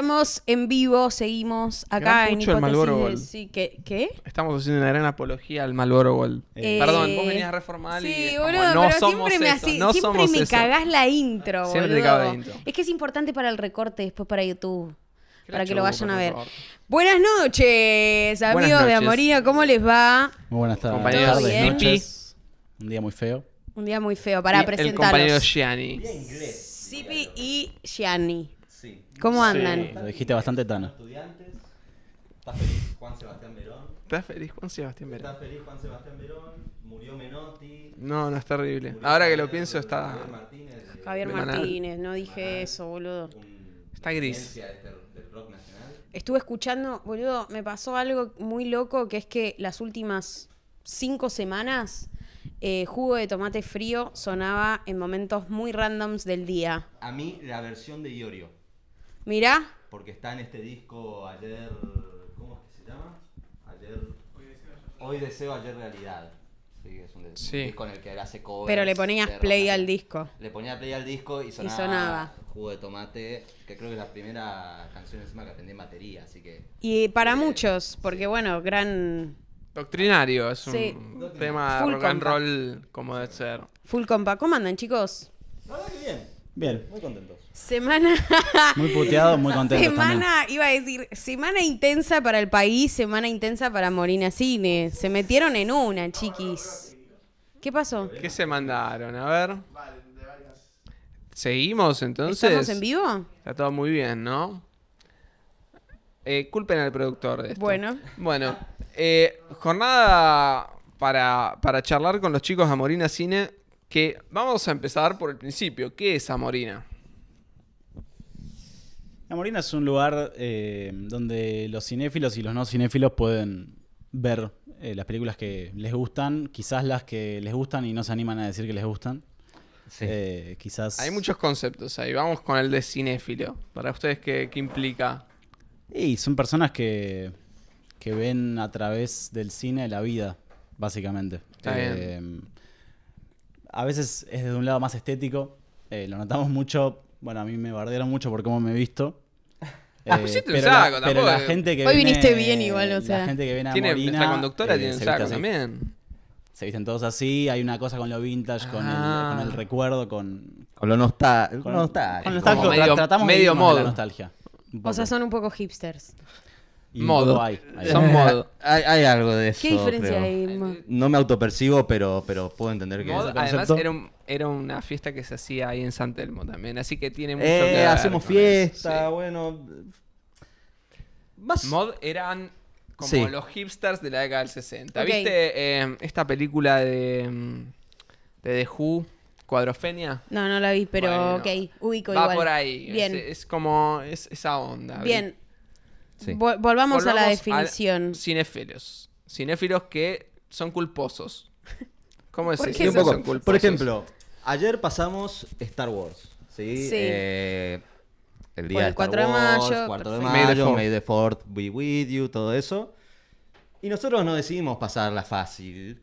Estamos en vivo, seguimos acá en mucho el Malboro Sí, ¿qué, ¿qué? Estamos haciendo una gran apología al Malboro Gold. Eh, perdón, vos eh, venías a reformar y Sí, boludo, no pero siempre me, cagás la intro, boludo. Siempre te cago la intro. Es que es importante para el recorte después para YouTube. Para que lo vayan a ver. Buenas noches, amigos de Amoría, ¿cómo les va? Muy buenas tardes. Compañeros Un día muy feo. Un día muy feo, para presentar El compañero Gianni. Sipi y Gianni. ¿Cómo andan? lo dijiste bastante Tano. Estudiantes. feliz Juan Sebastián Verón. ¿Estás feliz Juan Sebastián Verón. ¿Estás feliz Juan Sebastián Verón. Murió Menotti. No, no, es terrible. Ahora que lo pienso está... Javier Martínez. Javier Martínez, no dije eso, boludo. Está gris. Este Estuve escuchando, boludo, me pasó algo muy loco que es que las últimas cinco semanas eh, jugo de tomate frío sonaba en momentos muy randoms del día. A mí la versión de Iorio. Mira, Porque está en este disco ayer. ¿Cómo es que se llama? Ayer. Hoy deseo, ayer realidad. Sí, es un, disco en el que él hace covers. Pero le ponías play al disco. Le ponía play al disco y sonaba, y sonaba, Jugo de Tomate, que creo que es la primera canción encima que aprendí en batería, así que... Y para eh, muchos, porque bueno, gran... Doctrinario, es un tema Full rock and roll como de ser. Full compa. ¿Cómo andan, chicos? No, bien. Bien. Muy contento. Semana. Muy puteado, muy contento. Semana, iba a decir, semana intensa para el país, semana intensa para Morina Cine. Se metieron en una, chiquis. ¿Qué pasó? ¿Qué se mandaron? A ver. ¿Seguimos entonces? ¿Estamos en vivo? Está todo muy bien, ¿no? Eh, culpen al productor de Bueno. Bueno, eh, jornada para, charlar con los chicos de Morina Cine, que vamos a empezar por el principio. ¿Qué es Amorina? La Morina es un lugar eh, donde los cinéfilos y los no cinéfilos pueden ver eh, las películas que les gustan, quizás las que les gustan y no se animan a decir que les gustan. Sí. Eh, quizás... Hay muchos conceptos ahí. Vamos con el de cinéfilo. Para ustedes, ¿qué, implica? Y son personas que, que, ven a través del cine la vida, básicamente. Está A veces es de un lado más estético. lo notamos mucho bueno, a mí me bardearon mucho por cómo me he visto. Ah, eh, un pero, saco, la, pero la gente que Hoy viniste bien igual, o sea. La gente que viene a tiene, Morina, conductora eh, tiene un saco también. Se visten todos así, hay una cosa con lo vintage, con, el, ah. con, el, recuerdo, con... Con lo nostálgico. Con, lo nostalgia. con tratamos medio de modo. la nostalgia. O sea, son un poco hipsters. modo. Hay, Son Hay, algo de eso. ¿Qué diferencia hay? No me autopercibo, pero, pero puedo entender que. Modo, además, era, una fiesta que se hacía ahí en San Telmo también. Así que tiene mucho eh, Hacemos fiesta, bueno. Mod eran como los hipsters de la década del 60. ¿Viste em, esta película de, em, de The Who? Cuadrofenia. No, no la vi, pero ok, ubico Va por ahí. Es, como es, esa onda. Bien, volvamos, a la definición. A cinéfilos. que son culposos. ¿Cómo decís? ¿por ¿Por, Son culposos? Por ejemplo, ayer pasamos Star Wars. Sí. Eh, el día 4 de mayo, 4 de mayo, May the, be with you, todo eso. Y nosotros no decidimos pasar la fácil,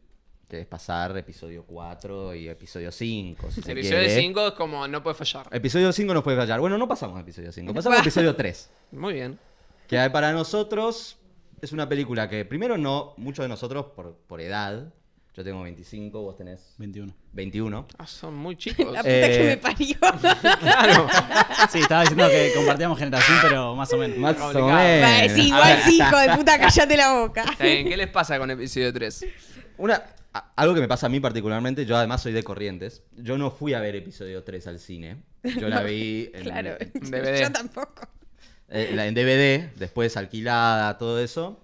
que es pasar episodio 4 y episodio 5. episodio 5 es como no puede fallar. Episodio 5 no puede fallar. Bueno, no pasamos episodio 5, pasamos episodio 3. Muy bien. Que para nosotros es una película que, primero, no, muchos de nosotros, por, por edad, yo tengo 25, vos tenés. 21. 21. Ah, son muy chicos. La eh, puta que me parió. claro. Sí, estaba diciendo que compartíamos generación, pero más o menos. Más o menos. igual hijo de puta, callate la boca. ¿Qué les pasa con episodio 3? Una, algo que me pasa a mí particularmente, yo además soy de Corrientes. Yo no fui a ver episodio 3 al cine. Yo la vi en, claro, Yo tampoco. Eh, en DVD, después alquilada, todo eso.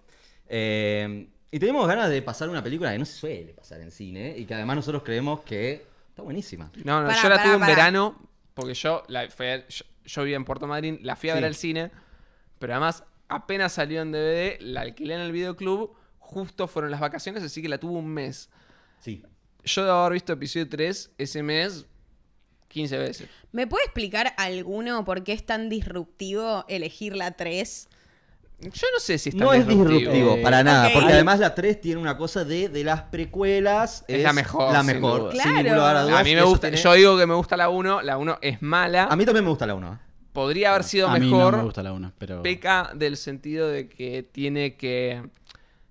Eh, y tenemos ganas de pasar una película que no se suele pasar en cine y que además nosotros creemos que está buenísima. No, no, yo la tuve en verano porque yo, la, vivía en Puerto Madryn, la fui a ver al cine, pero además apenas salió en DVD, la alquilé en el videoclub, justo fueron las vacaciones, así que la tuve un mes. Sí. Yo de haber visto episodio 3 ese mes, 15 veces. ¿Me puede explicar alguno por qué es tan disruptivo elegir la 3? Yo no sé si está No es disruptivo, eh, para nada, porque además la 3 tiene una cosa de, de las precuelas. Es, la mejor. La mejor. claro. a, mí me gusta, yo digo que me gusta la 1, la 1 es mala. A mí también me gusta la 1. ¿eh? Podría haber sido a mejor. Mí no me gusta la 1, pero... Peca del sentido de que tiene que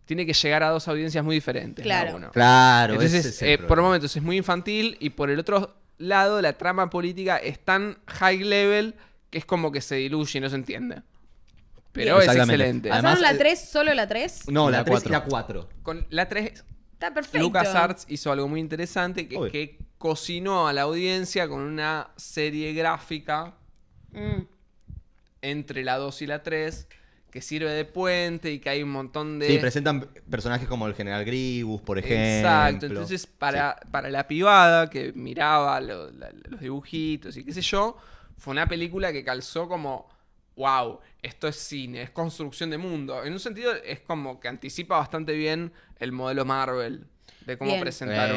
tiene que llegar a dos audiencias muy diferentes. Claro. Claro. Entonces, eh, por un momento es muy infantil y por el otro lado la trama política es tan high level que es como que se diluye y no se entiende. Pero es excelente. ¿Pasaron la 3, eh, solo la 3? No, la, 3 y la 4. Con la 3 Está perfecto. Lucas Arts hizo algo muy interesante que, que cocinó a la audiencia con una serie gráfica mm. entre la 2 y la 3 que sirve de puente y que hay un montón de... Sí, presentan personajes como el general Gribus, por ejemplo. Exacto, entonces para, para la pibada que miraba los dibujitos y qué sé yo, fue una película que calzó como, wow, esto es cine, es construcción de mundo. En un sentido es como que anticipa bastante bien el modelo Marvel de cómo presentar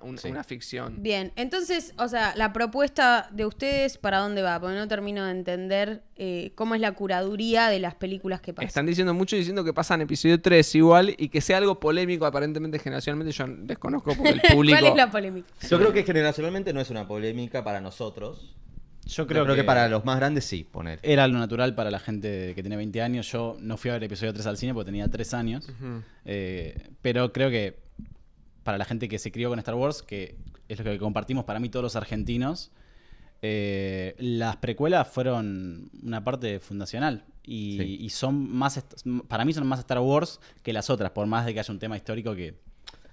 eh, una, ficción. Bien, entonces, o sea, la propuesta de ustedes, ¿para dónde va? Porque no termino de entender eh, cómo es la curaduría de las películas que pasan. Están diciendo mucho, diciendo que pasan episodio 3 igual y que sea algo polémico, aparentemente generacionalmente yo desconozco el público... ¿Cuál es la polémica? Yo creo que generacionalmente no es una polémica para nosotros. Yo creo, que, para los más grandes sí, poner. era lo natural para la gente que tiene 20 años. Yo no fui a ver episodio 3 al cine porque tenía 3 años. Eh, pero creo que para la gente que se crió con Star Wars, que es lo que compartimos para mí todos los argentinos, eh, las precuelas fueron una parte fundacional y, son más, para mí son más Star Wars que las otras, por más de que haya un tema histórico que...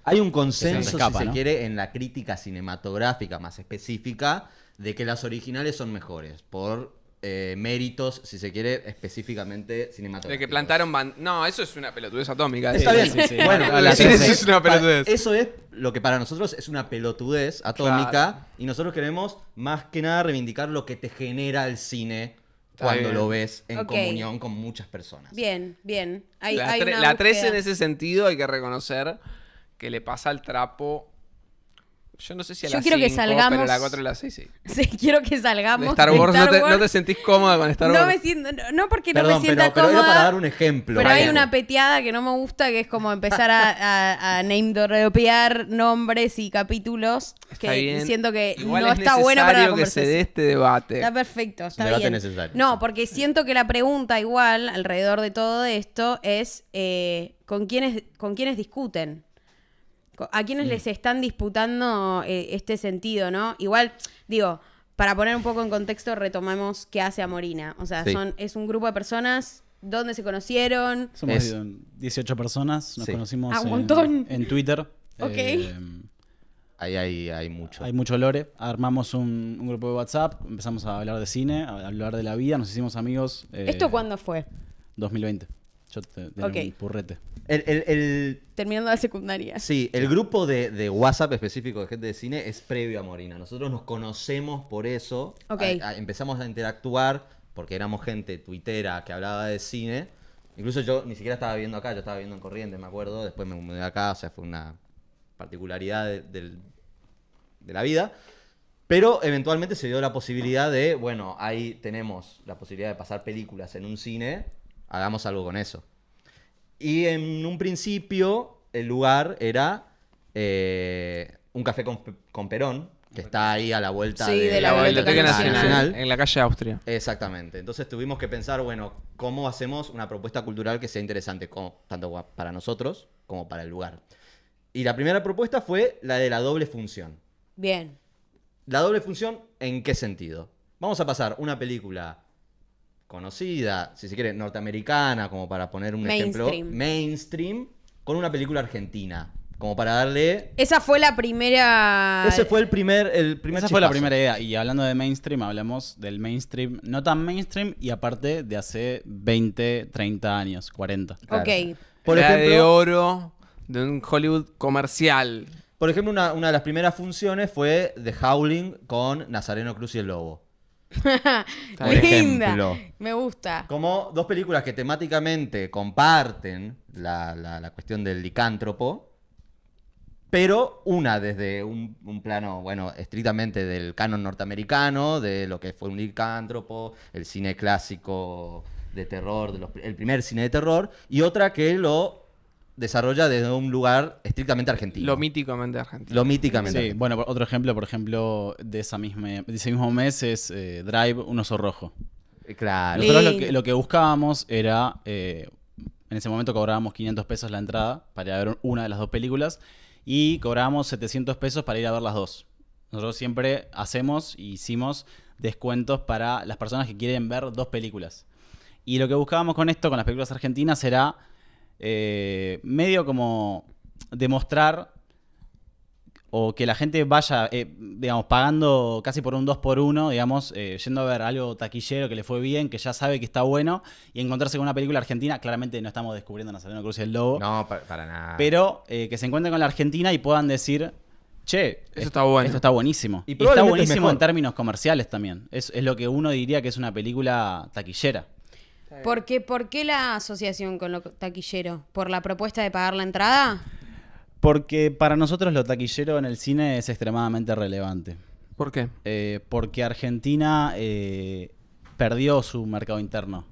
Hay un consenso, si se quiere, en la crítica cinematográfica más específica de que las originales son mejores, por eh, méritos, si se quiere, específicamente cinematográficos. De que plantaron No, eso es una pelotudez atómica. Está bueno, eso es lo que para nosotros es una pelotudez atómica y nosotros queremos más que nada reivindicar lo que te genera el cine cuando lo ves en comunión con muchas personas. Bien, bien. la 13 en ese sentido hay que reconocer que le pasa el trapo yo no sé si a Yo las 5, a las y las 6 sí. Sí, quiero que De salgamos. Star Wars, no, te, sentís cómoda con Star Wars. No me siento- no- porque no me sienta pero cómoda. para dar un ejemplo. Pero hay una peteada que no me gusta, que es como empezar a, a, name dropear nombres y capítulos, que siento que no está bueno para la que se dé este debate. Está perfecto, está debate necesario. No, porque siento que la pregunta igual alrededor de todo esto es eh, ¿con, quiénes, con quiénes discuten. ¿A quiénes mm. les están disputando eh, este sentido, no? Igual, digo, para poner un poco en contexto, retomemos qué hace a Morina. O sea, son, es un grupo de personas. ¿Dónde se conocieron? Somos 18 personas, nos conocimos ah, en, en, Twitter. ok. Eh, Ahí hay, hay, mucho. Hay mucho lore. Armamos un, grupo de WhatsApp, empezamos a hablar de cine, a hablar de la vida, nos hicimos amigos. ¿Esto eh, cuándo fue? 2020. Yo te, El, Terminando la secundaria. sí, el grupo de, WhatsApp específico de gente de cine es previo a Morina. Nosotros nos conocemos por eso. empezamos a interactuar porque éramos gente tuitera que hablaba de cine. Incluso yo ni siquiera estaba viendo acá, yo estaba viendo en corriente, me acuerdo. Después me mudé acá, o sea, fue una particularidad de la vida. Pero eventualmente se dio la posibilidad de, bueno, ahí tenemos la posibilidad de pasar películas en un cine hagamos algo con eso. Y en un principio el lugar era eh, un café con, Perón, que está ahí a la vuelta de, la, Nacional, En la calle Austria. Exactamente. Entonces tuvimos que pensar, bueno, ¿cómo hacemos una propuesta cultural que sea interesante, tanto para nosotros como para el lugar? Y la primera propuesta fue la de la doble función. Bien. ¿La doble función en qué sentido? Vamos a pasar una película conocida, si se quiere, norteamericana, como para poner un ejemplo, mainstream, con una película argentina. Como para darle. Esa fue la primera. Ese fue el primer. El Esa fue la primera idea. Y hablando de mainstream, hablamos del mainstream, no tan mainstream, y aparte de hace 20, 30 años, 40. Ok. Por ejemplo, de oro de un Hollywood comercial. Por ejemplo, una, una de las primeras funciones fue The Howling con Nazareno Cruz y el Lobo. Linda. Me gusta. Como dos películas que temáticamente comparten la, cuestión del licántropo, pero una desde un, plano, bueno, estrictamente del canon norteamericano, de lo que fue un licántropo, el cine clásico de terror, el primer cine de terror, y otra que lo desarrolla desde un lugar estrictamente argentino. Lo míticamente argentino. Lo míticamente. Sí, bueno, otro ejemplo, por ejemplo, de, esa misma, ese mismo mes es eh, Drive, un oso rojo. Eh, claro. Nosotros lo que, buscábamos era, eh, en ese momento cobrábamos 500 pesos la entrada para ver una de las dos películas y cobrábamos 700 pesos para ir a ver las dos. Nosotros siempre hacemos y hicimos descuentos para las personas que quieren ver dos películas. Y lo que buscábamos con esto, con las películas argentinas, era eh, medio como demostrar o que la gente vaya, eh, digamos, pagando casi por un 2 por 1 digamos, eh, yendo a ver algo taquillero que le fue bien, que ya sabe que está bueno, y encontrarse con una película argentina, claramente no estamos descubriendo Nazareno Cruz y el Lobo. No, para, nada. Pero que se encuentren con la Argentina y puedan decir, che, está bueno. esto está buenísimo. Y, está buenísimo en términos comerciales también. es lo que uno diría que es una película taquillera. ¿Por qué, ¿Por qué la asociación con lo taquillero? ¿Por la propuesta de pagar la entrada? Porque para nosotros lo taquillero en el cine es extremadamente relevante. ¿Por qué? Eh, porque Argentina eh, perdió su mercado interno.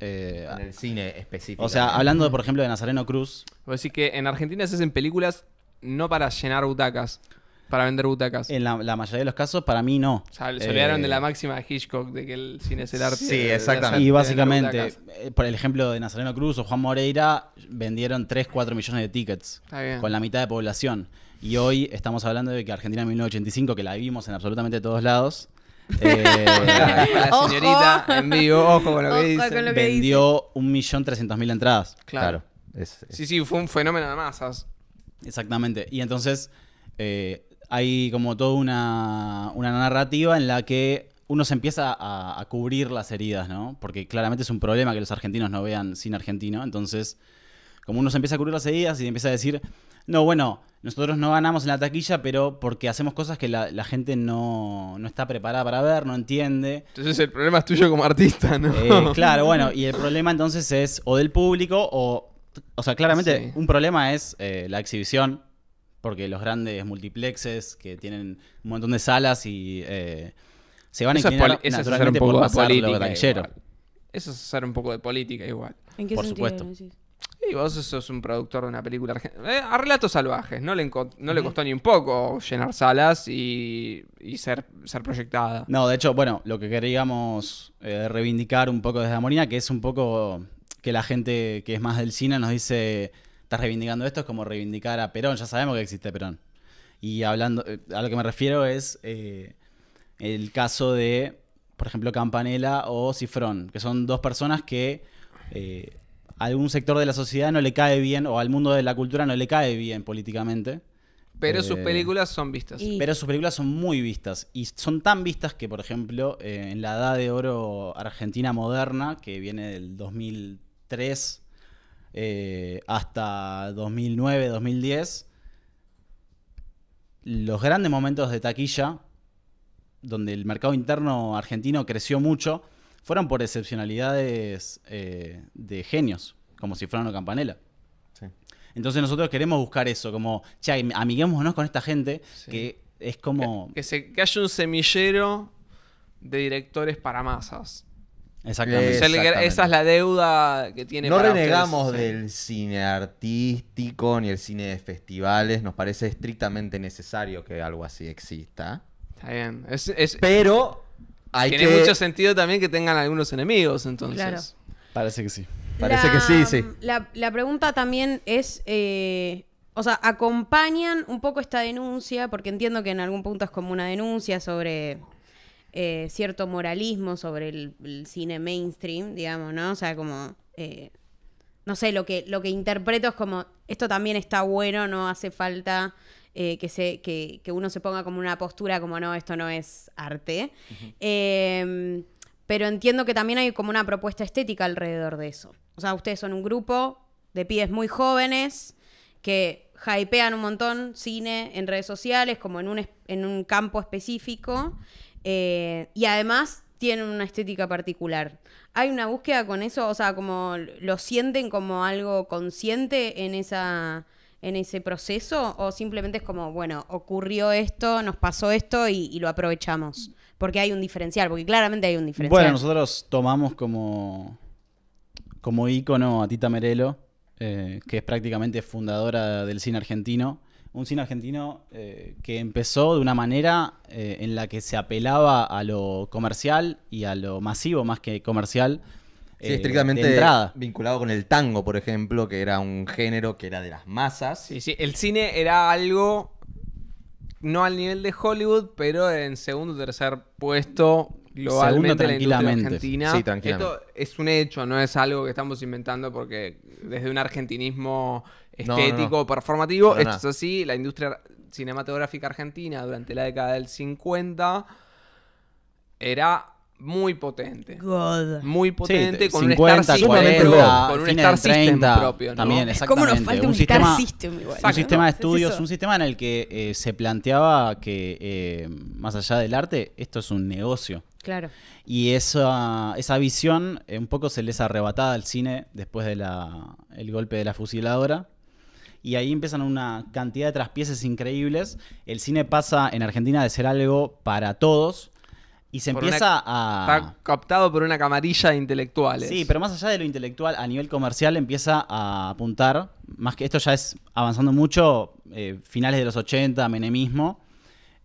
Eh, en el cine específico. O sea, hablando, por ejemplo, de Nazareno Cruz. decir que en Argentina se hacen películas no para llenar butacas, para vender butacas. En la, mayoría de los casos, para mí no. O sea, se olvidaron de la eh, máxima de Hitchcock de que el cine es el arte. Sí, exactamente. y básicamente, eh, por el ejemplo de Nazareno Cruz o Juan Moreira, vendieron 3, 4 millones de tickets con la mitad de población. Y hoy estamos hablando de que Argentina 1985, que la vimos en absolutamente todos lados, eh, la, señorita en vivo, ojo con lo que dice. vendió 1.300.000 entradas. Claro. Sí, sí, fue un fenómeno de masas. Exactamente. Y entonces, eh, hay como toda una, narrativa en la que uno se empieza a, cubrir las heridas, ¿no? Porque claramente es un problema que los argentinos no vean sin argentino. Entonces, como uno se empieza a cubrir las heridas y empieza a decir, no, bueno, nosotros no ganamos en la taquilla, pero porque hacemos cosas que la, gente no, está preparada para ver, no entiende. Entonces el problema es tuyo como artista, ¿no? Eh, claro, bueno, y el problema entonces es o del público o... O sea, claramente un problema es eh, la exhibición, porque los grandes multiplexes que tienen un montón de salas y eh, se van a inclinar naturalmente por pasar lo Eso es hacer un poco de política igual. ¿En qué por supuesto. Y vos sos un productor de una película argentina. Eh, a relatos salvajes, no le, no le costó ni un poco llenar salas y, y, ser, ser proyectada. No, de hecho, bueno, lo que queríamos eh, reivindicar un poco desde Amorina, que es un poco que la gente que es más del cine nos dice estás reivindicando esto, es como reivindicar a Perón, ya sabemos que existe Perón. Y hablando, eh, a lo que me refiero es eh, el caso de, por ejemplo, Campanella o Cifrón, que son dos personas que eh, a algún sector de la sociedad no le cae bien, o al mundo de la cultura no le cae bien políticamente. Pero sus películas son vistas. Pero sus películas son muy vistas. Y son tan vistas que, por ejemplo, en la edad de oro argentina moderna, que viene del 2003 eh, hasta 2009, 2010, los grandes momentos de taquilla, donde el mercado interno argentino creció mucho, fueron por excepcionalidades eh, de genios, como si fueran una campanela. Entonces nosotros queremos buscar eso, como, ya, amiguémonos con esta gente que es como... Que, que haya un semillero de directores para masas. Exactamente. Esa es la deuda que tiene. No renegamos del cine artístico ni el cine de festivales. Nos parece estrictamente necesario que algo así exista. Está bien. Pero hay tiene mucho sentido también que tengan algunos enemigos, entonces. Parece que sí. Parece la, que sí, sí. La, pregunta también es. Eh, o sea, acompañan un poco esta denuncia, porque entiendo que en algún punto es como una denuncia sobre eh, cierto moralismo sobre el, cine mainstream, digamos, ¿no? O sea, como... Eh, no sé, lo que, lo que interpreto es como, esto también está bueno, no hace falta eh, que, se, que, uno se ponga como una postura como, no, esto no es arte. Em, pero entiendo que también hay como una propuesta estética alrededor de eso. O sea, ustedes son un grupo de pies muy jóvenes que hypean un montón cine en redes sociales, como en un, en un campo específico. Eh, y además tienen una estética particular. Hay una búsqueda con eso, o sea, como lo sienten como algo consciente en esa en ese proceso o simplemente es como, bueno, ocurrió esto, nos pasó esto y, lo aprovechamos? Porque hay un diferencial, porque claramente hay un diferencial. Bueno, nosotros tomamos como, como ícono a Tita Merelo, eh, que es prácticamente fundadora del cine argentino, un cine argentino eh, que empezó de una manera eh, en la que se apelaba a lo comercial y a lo masivo más que comercial. Sí, eh, estrictamente vinculado con el tango, por ejemplo, que era un género que era de las masas. Sí, sí, el cine era algo no al nivel de Hollywood, pero en segundo o tercer puesto globalmente En argentina. Sí, tranquilamente. Esto es un hecho, no es algo que estamos inventando porque desde un argentinismo estético, performativo. Esto así, la industria cinematográfica argentina durante la década del 50 era muy potente. Muy potente, con un Star System, con un propio. También, un, sistema, System sistema de estudios, un sistema en el que eh, se planteaba que, eh, más allá del arte, esto es un negocio. Claro. Y esa, esa visión eh, un poco se les arrebatada al cine después del golpe de la fusiladora y ahí empiezan una cantidad de traspieces increíbles. El cine pasa en Argentina de ser algo para todos, y se empieza a. Está captado por una camarilla de intelectuales. Sí, pero más allá de lo intelectual, a nivel comercial empieza a apuntar. Más que esto ya es avanzando mucho, eh, finales de los 80, menemismo.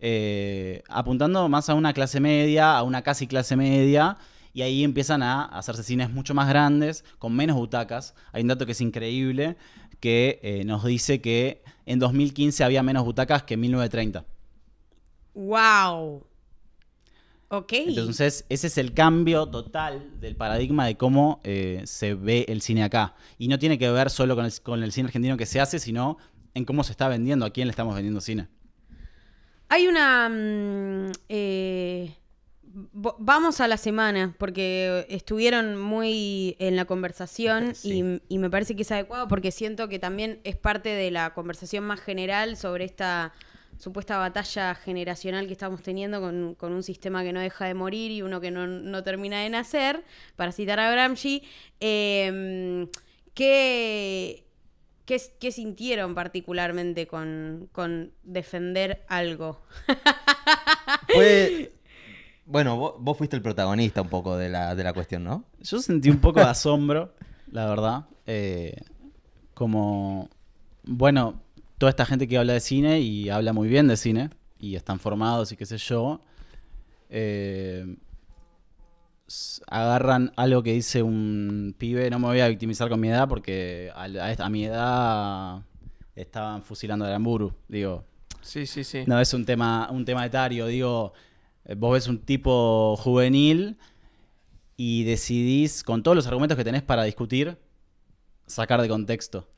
Eh, apuntando más a una clase media, a una casi clase media. Y ahí empiezan a hacerse cines mucho más grandes, con menos butacas. Hay un dato que es increíble que eh, nos dice que en 2015 había menos butacas que en 1930. ¡Wow! Ok. Entonces, ese es el cambio total del paradigma de cómo eh, se ve el cine acá. Y no tiene que ver solo con el, cine argentino que se hace, sino en cómo se está vendiendo, a quién le estamos vendiendo cine. Hay una. Mm, eh, vamos a la semana, porque estuvieron muy en la conversación y, me parece que es adecuado porque siento que también es parte de la conversación más general sobre esta supuesta batalla generacional que estamos teniendo con, un sistema que no deja de morir y uno que no, termina de nacer, para citar a Gramsci, em, ¿Qué, sintieron particularmente con, con defender algo? Bueno, vos, fuiste el protagonista un poco de la, cuestión, ¿no? Yo sentí un poco de asombro, la verdad. Eh, como, bueno, toda esta gente que habla de cine y habla muy bien de cine y están formados y qué sé yo, eh, agarran algo que dice un pibe, no me voy a victimizar con mi edad porque a, mi edad estaban fusilando a Aramburu, digo. Sí, sí, sí. No es un tema, un tema etario, digo eh, vos ves un tipo juvenil y decidís, con todos los argumentos que tenés para discutir, sacar de contexto.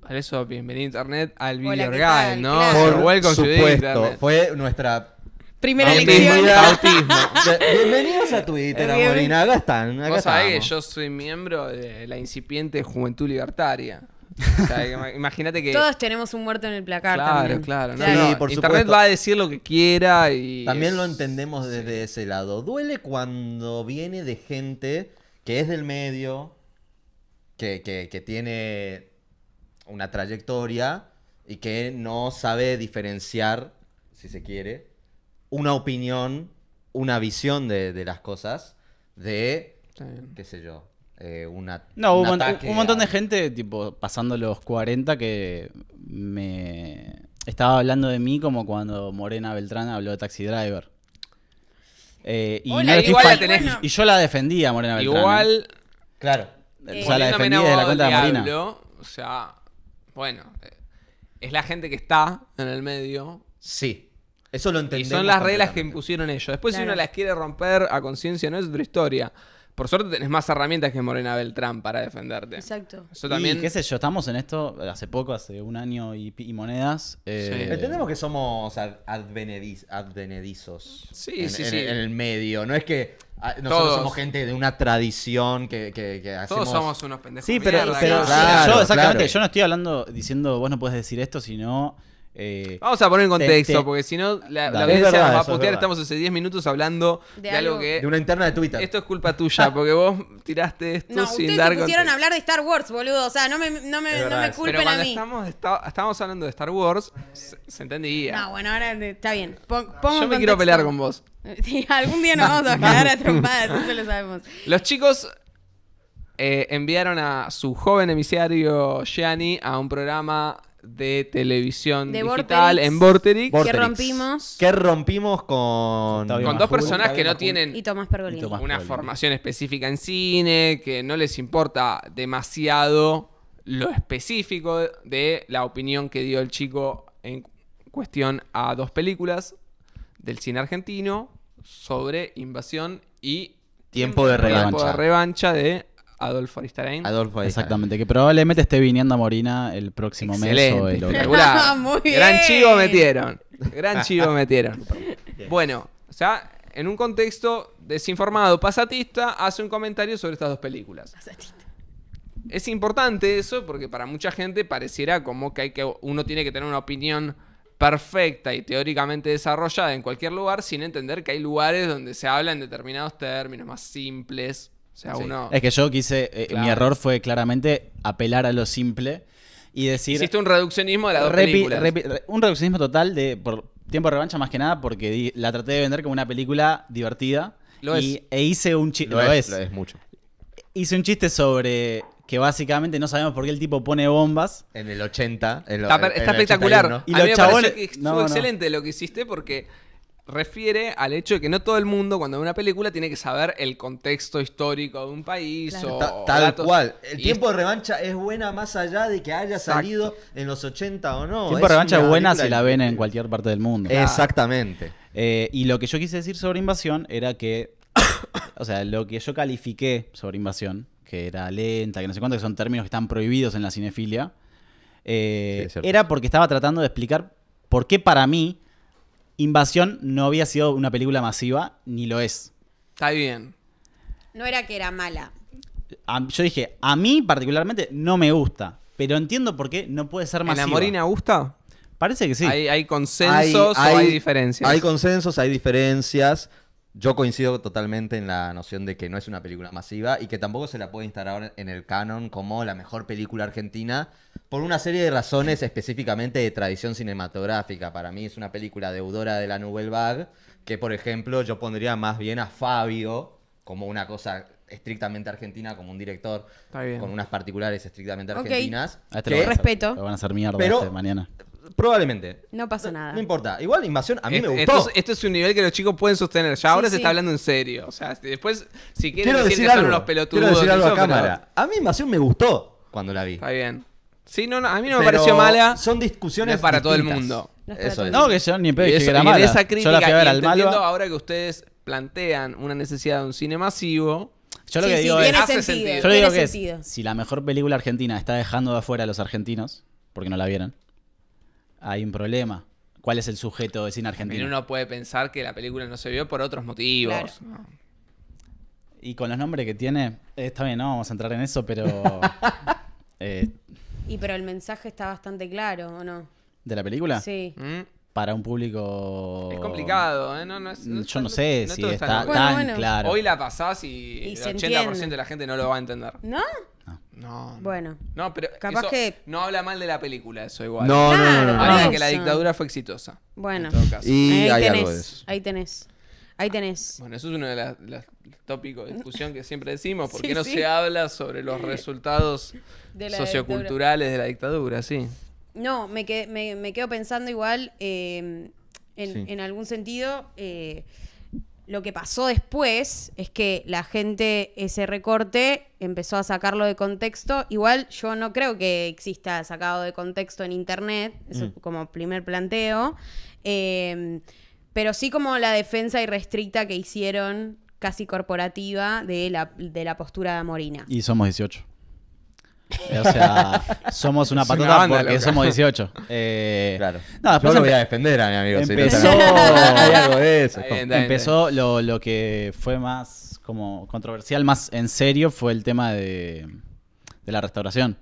Por eso, bienvenido a Internet al video ¿no? Por supuesto, fue nuestra Primera libertad. Bienvenidos a Twitter, Amorina. Acá están. Vos sabés que yo soy miembro de la incipiente Juventud Libertaria imagínate que. Todos tenemos un muerto en el placar. Claro, claro. por Internet va a decir lo que quiera y. También lo entendemos desde ese lado. Duele cuando viene de gente que es del medio, que, tiene una trayectoria y que no sabe diferenciar, si se quiere, una opinión, una visión de, de las cosas de, qué sé yo, eh, una, no, un, un, montón de gente, tipo, pasando los 40 que me estaba hablando de mí como cuando Morena Beltrán habló de Taxi Driver. Eh, y, yo la defendía Morena Beltrán. ¿eh? Igual, claro. o sea, la defendía de la cuenta de Morena. O sea, bueno, es la gente que está en el medio. Sí. Eso lo entendí son las reglas que impusieron ellos. Después, si uno las quiere romper a conciencia, no es otra historia. Por suerte tenés más herramientas que Morena Beltrán para defenderte. Exacto. también. qué sé yo, estamos en esto hace poco, hace un año y, monedas. Eh, Entendemos que somos advenedizos. en, el medio. No es que ah, nosotros somos gente de una tradición que, hacemos... Todos somos unos pendejos. Sí, pero, yo exactamente, yo no estoy hablando diciendo vos no puedes decir esto, sino eh, vamos a poner en contexto, porque si no, la, audiencia verdad, nos va a putear. estamos hace 10 minutos hablando de, algo, que. De una interna de Twitter. Esto es culpa tuya, porque vos tiraste esto sin dar. No, pusieron a hablar de Star Wars, boludo. O sea, no me, no me, no me culpen pero a mí. Estamos, estábamos hablando de Star Wars, se, entendía. No, bueno, ahora está bien. Pon, Yo me quiero pelear con vos. Sí, algún día nos vamos a quedar a eso lo sabemos. Los chicos eh, enviaron a su joven emisario Gianni a un programa de televisión digital en Vorterix. Que rompimos. Que rompimos con. Con, dos personas que no tienen una formación específica en cine, que no les importa demasiado lo específico de la opinión que dio el chico en cuestión a dos películas del cine argentino sobre invasión y. Tiempo de revancha. Tiempo de revancha de Adolfo Aristarain. Adolfo Exactamente, que probablemente esté viniendo a Morina el próximo mes. O el espectacular. Gran chivo metieron. Gran chivo metieron. bueno, o sea, en un contexto desinformado, pasatista, hace un comentario sobre estas dos películas. Pasatista. Es importante eso porque para mucha gente pareciera como que, hay que uno tiene que tener una opinión perfecta y teóricamente desarrollada en cualquier lugar sin entender que hay lugares donde se hablan determinados términos más simples es que yo quise, eh, mi error fue claramente apelar a lo simple y decir... Hiciste un reduccionismo de la dos un reduccionismo total de por tiempo de revancha más que nada porque la traté de vender como una película divertida. Lo y, E hice un chiste... Lo, es, es mucho. Hice un chiste sobre que básicamente no sabemos por qué el tipo pone bombas. En el 80. está, espectacular. Y A mí me parece que estuvo excelente lo que hiciste porque refiere al hecho de que no todo el mundo cuando ve una película tiene que saber el contexto histórico de un país o tal cual. El tiempo de revancha es buena más allá de que haya salido en los 80 o no. El tiempo de revancha es buena si la ven en cualquier parte del mundo. Exactamente. Eh, y lo que yo quise decir sobre invasión era que, o sea, lo que yo califiqué sobre invasión, que era lenta, que no sé cuenta que son términos que están prohibidos en la cinefilia, eh, era porque estaba tratando de explicar por qué para mí Invasión no había sido una película masiva, ni lo es. Está bien. No era que era mala. yo dije, a mí particularmente no me gusta, pero entiendo por qué no puede ser ¿En masiva. la Morina gusta? Parece que sí. ¿Hay, hay consensos o hay diferencias? Hay consensos, hay diferencias. Yo coincido totalmente en la noción de que no es una película masiva y que tampoco se la puede instalar en el canon como la mejor película argentina por una serie de razones específicamente de tradición cinematográfica. Para mí es una película deudora de la Nouvelle Vague que, por ejemplo, yo pondría más bien a Fabio como una cosa estrictamente argentina, como un director con unas particulares estrictamente argentinas. Okay. Este que, respeto. van a hacer mierda pero, este mañana. Probablemente. No pasó nada. No importa. Igual invasión a mí este, me gustó. Esto es, un nivel que los chicos pueden sostener. Ya ahora se está hablando en serio. O sea, después, si quieren decir, decir, que algo. son los pelotudos. Quiero decir algo a cámara. A mí invasión me gustó cuando la vi. Está bien. Sí, no, no a mí no me pareció mala. Son discusiones es para todo el mundo. eso es. no que yo ni pedo y, que era mala. esa crítica, yo ahora que ustedes plantean una necesidad de un cine masivo, yo lo que digo es, Yo lo digo que si la mejor película argentina está dejando de afuera a los argentinos, porque no la vieron, hay un problema. ¿Cuál es el sujeto de cine argentino? Y uno puede pensar que la película no se vio por otros motivos. Y con los nombres que tiene, eh, está bien, no vamos a entrar en eso, pero. Eh, y pero el mensaje está bastante claro, ¿o no? ¿De la película? Sí. Mm. Para un público. Es complicado, ¿eh? Yo no sé si está, tan, claro. Hoy la pasás y, el 80% de la gente no lo va a entender. ¿No? No. Bueno. No, pero capaz que... no habla mal de la película, eso igual. No, no, no. Habla de que la dictadura fue exitosa. Bueno. ahí, tenés, ahí tenés. Bueno, eso es uno de los tópicos de discusión que siempre decimos. ¿Por qué no se habla sobre los resultados socioculturales de la dictadura? Sí. No, me, me, quedo pensando igual eh, en, en, algún sentido. Eh, lo que pasó después es que la gente ese recorte empezó a sacarlo de contexto. Igual yo no creo que exista sacado de contexto en internet, eso mm. como primer planteo. Em, pero sí como la defensa irrestricta que hicieron casi corporativa de la, de la postura de Morina. Y somos 18. O sea, somos una patota porque somos 18. claro. No, después lo voy a defender a mi amigo. Empezó, algo de eso. empezó lo, que fue más como controversial, más en serio, fue el tema de, la restauración.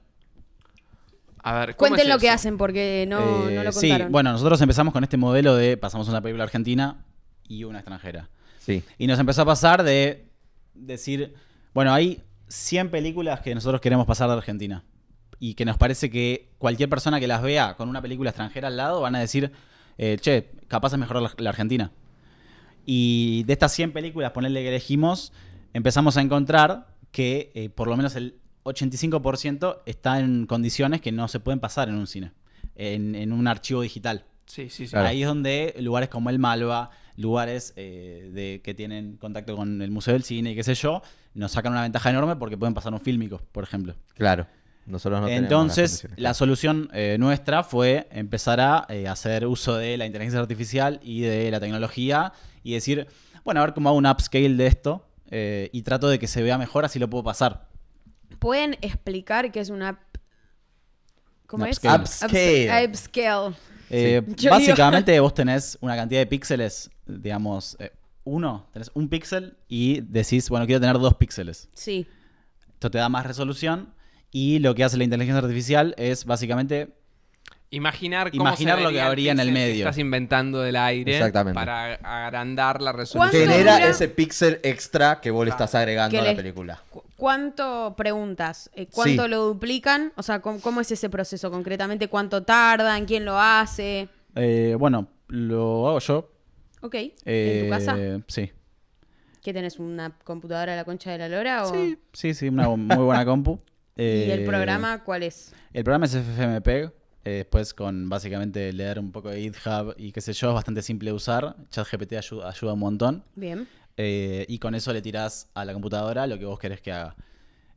A ver, Cuenten lo que hacen porque no, lo contaron. Sí, bueno, nosotros empezamos con este modelo de pasamos una película argentina y una extranjera. Sí. Y nos empezó a pasar de decir, bueno, hay 100 películas que nosotros queremos pasar de Argentina. Y que nos parece que cualquier persona que las vea con una película extranjera al lado van a decir, eh, che, capaz es mejorar la, Argentina. Y de estas 100 películas, ponerle que elegimos, empezamos a encontrar que eh, por lo menos el 85% está en condiciones que no se pueden pasar en un cine, en un archivo digital. Ahí es donde lugares como el Malva, lugares eh, de, que tienen contacto con el Museo del Cine y qué sé yo, nos sacan una ventaja enorme porque pueden pasar un fílmico, por ejemplo. Claro. Nosotros Entonces, la solución eh, nuestra fue empezar a eh, hacer uso de la inteligencia artificial y de la tecnología y decir, bueno, a ver cómo hago un upscale de esto y trato de que se vea mejor, así lo puedo pasar. ¿Pueden explicar qué es una... ¿Cómo un es? upscale. upscale. Eh, básicamente vos tenés una cantidad de píxeles, digamos, eh, uno, tenés un píxel y decís, bueno, quiero tener dos píxeles. Sí. Esto te da más resolución y lo que hace la inteligencia artificial es básicamente... Imaginar, imaginar lo que habría en el medio. estás inventando del aire para agrandar la resolución. Genera ese píxel extra que vos le estás agregando a la película. ¿Cuánto preguntas? Eh, ¿Cuánto lo duplican? O sea, ¿cómo, es ese proceso concretamente? ¿Cuánto tardan? ¿Quién lo hace? Eh, bueno, lo hago yo. Ok. ¿En tu eh, casa? Sí. ¿Qué tenés? ¿Una computadora a la concha de la lora? Sí, sí, sí, una muy buena compu. ¿Y el programa cuál es? El programa es FFmpeg. después con básicamente leer un poco de GitHub y qué sé yo, es bastante simple de usar. ChatGPT ayuda, ayuda un montón. Bien. Eh, y con eso le tirás a la computadora lo que vos querés que haga.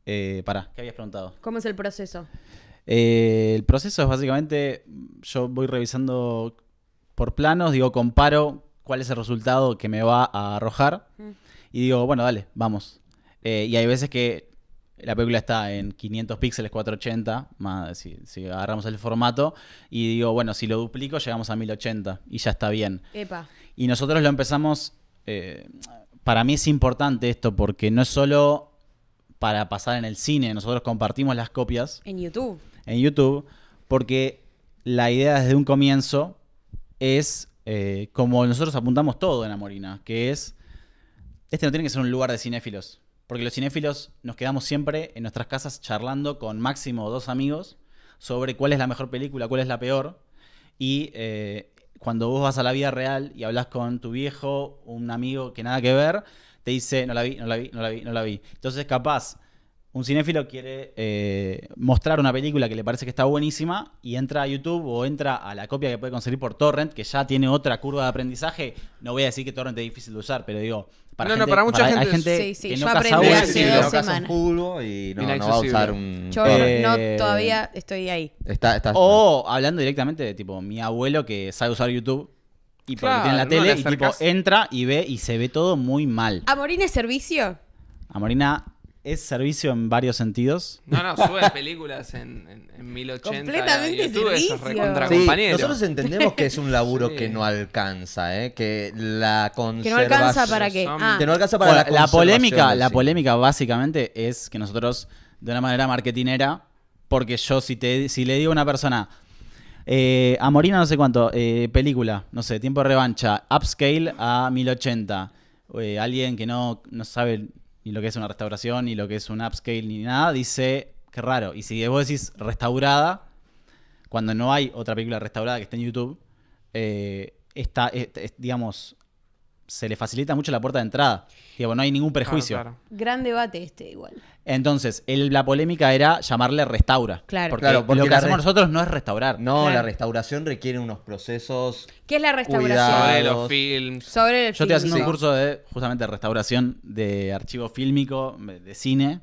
Eh, pará, ¿qué habías preguntado? ¿Cómo es el proceso? Eh, el proceso es básicamente, yo voy revisando por planos, digo, comparo cuál es el resultado que me va a arrojar y digo, bueno, dale, vamos. Eh, y hay veces que la película está en 500 píxeles, 480, más, si, agarramos el formato, y digo, bueno, si lo duplico llegamos a 1080 y ya está bien. Y nosotros lo empezamos para mí es importante esto porque no es solo para pasar en el cine, nosotros compartimos las copias. En YouTube. En YouTube, porque la idea desde un comienzo es eh, como nosotros apuntamos todo en Amorina, que es, este no tiene que ser un lugar de cinéfilos, porque los cinéfilos nos quedamos siempre en nuestras casas charlando con máximo dos amigos sobre cuál es la mejor película, cuál es la peor, y eh, cuando vos vas a la vida real y hablas con tu viejo, un amigo que nada que ver, te dice, no la vi, no la vi, no la vi, no la vi. Entonces, capaz, un cinéfilo quiere eh, mostrar una película que le parece que está buenísima y entra a YouTube o entra a la copia que puede conseguir por Torrent, que ya tiene otra curva de aprendizaje. No voy a decir que Torrent es difícil de usar, pero digo, no, no, para mucha gente. gente sí, sí. Que yo no aprendí hace dos semanas. y no, no, va a usar un. Yo eh, no, todavía estoy ahí. Está, está, o hablando directamente de tipo mi abuelo que sabe usar YouTube. Y por tiene la tele, y tipo entra y ve y se ve todo muy mal. ¿Amorina es servicio? Amorina es servicio en varios sentidos. No, no, sube películas en, en, en 1080. Completamente YouTube, nosotros entendemos que es un laburo que no alcanza, ¿eh? que la Que no alcanza para qué. Ah. Que no alcanza para la, polémica. La polémica básicamente es que nosotros, de una manera marketinera, porque yo si, te, si le digo a una persona, eh, a Morina no sé cuánto, eh, película, no sé, tiempo de revancha, upscale a 1080, eh, alguien que no, no sabe ni lo que es una restauración, ni lo que es un upscale, ni nada, dice, qué raro. Y si vos decís restaurada, cuando no hay otra película restaurada que esté en YouTube, eh, está eh, digamos, se le facilita mucho la puerta de entrada. Digo, no hay ningún prejuicio. Gran debate este igual. Entonces, la polémica era llamarle restaura. Claro. Porque, lo que hacemos nosotros no es restaurar. No, la restauración requiere unos procesos. ¿Qué es la restauración? Sobre los films. Yo estoy haciendo un curso de justamente restauración de archivo fílmico, de cine.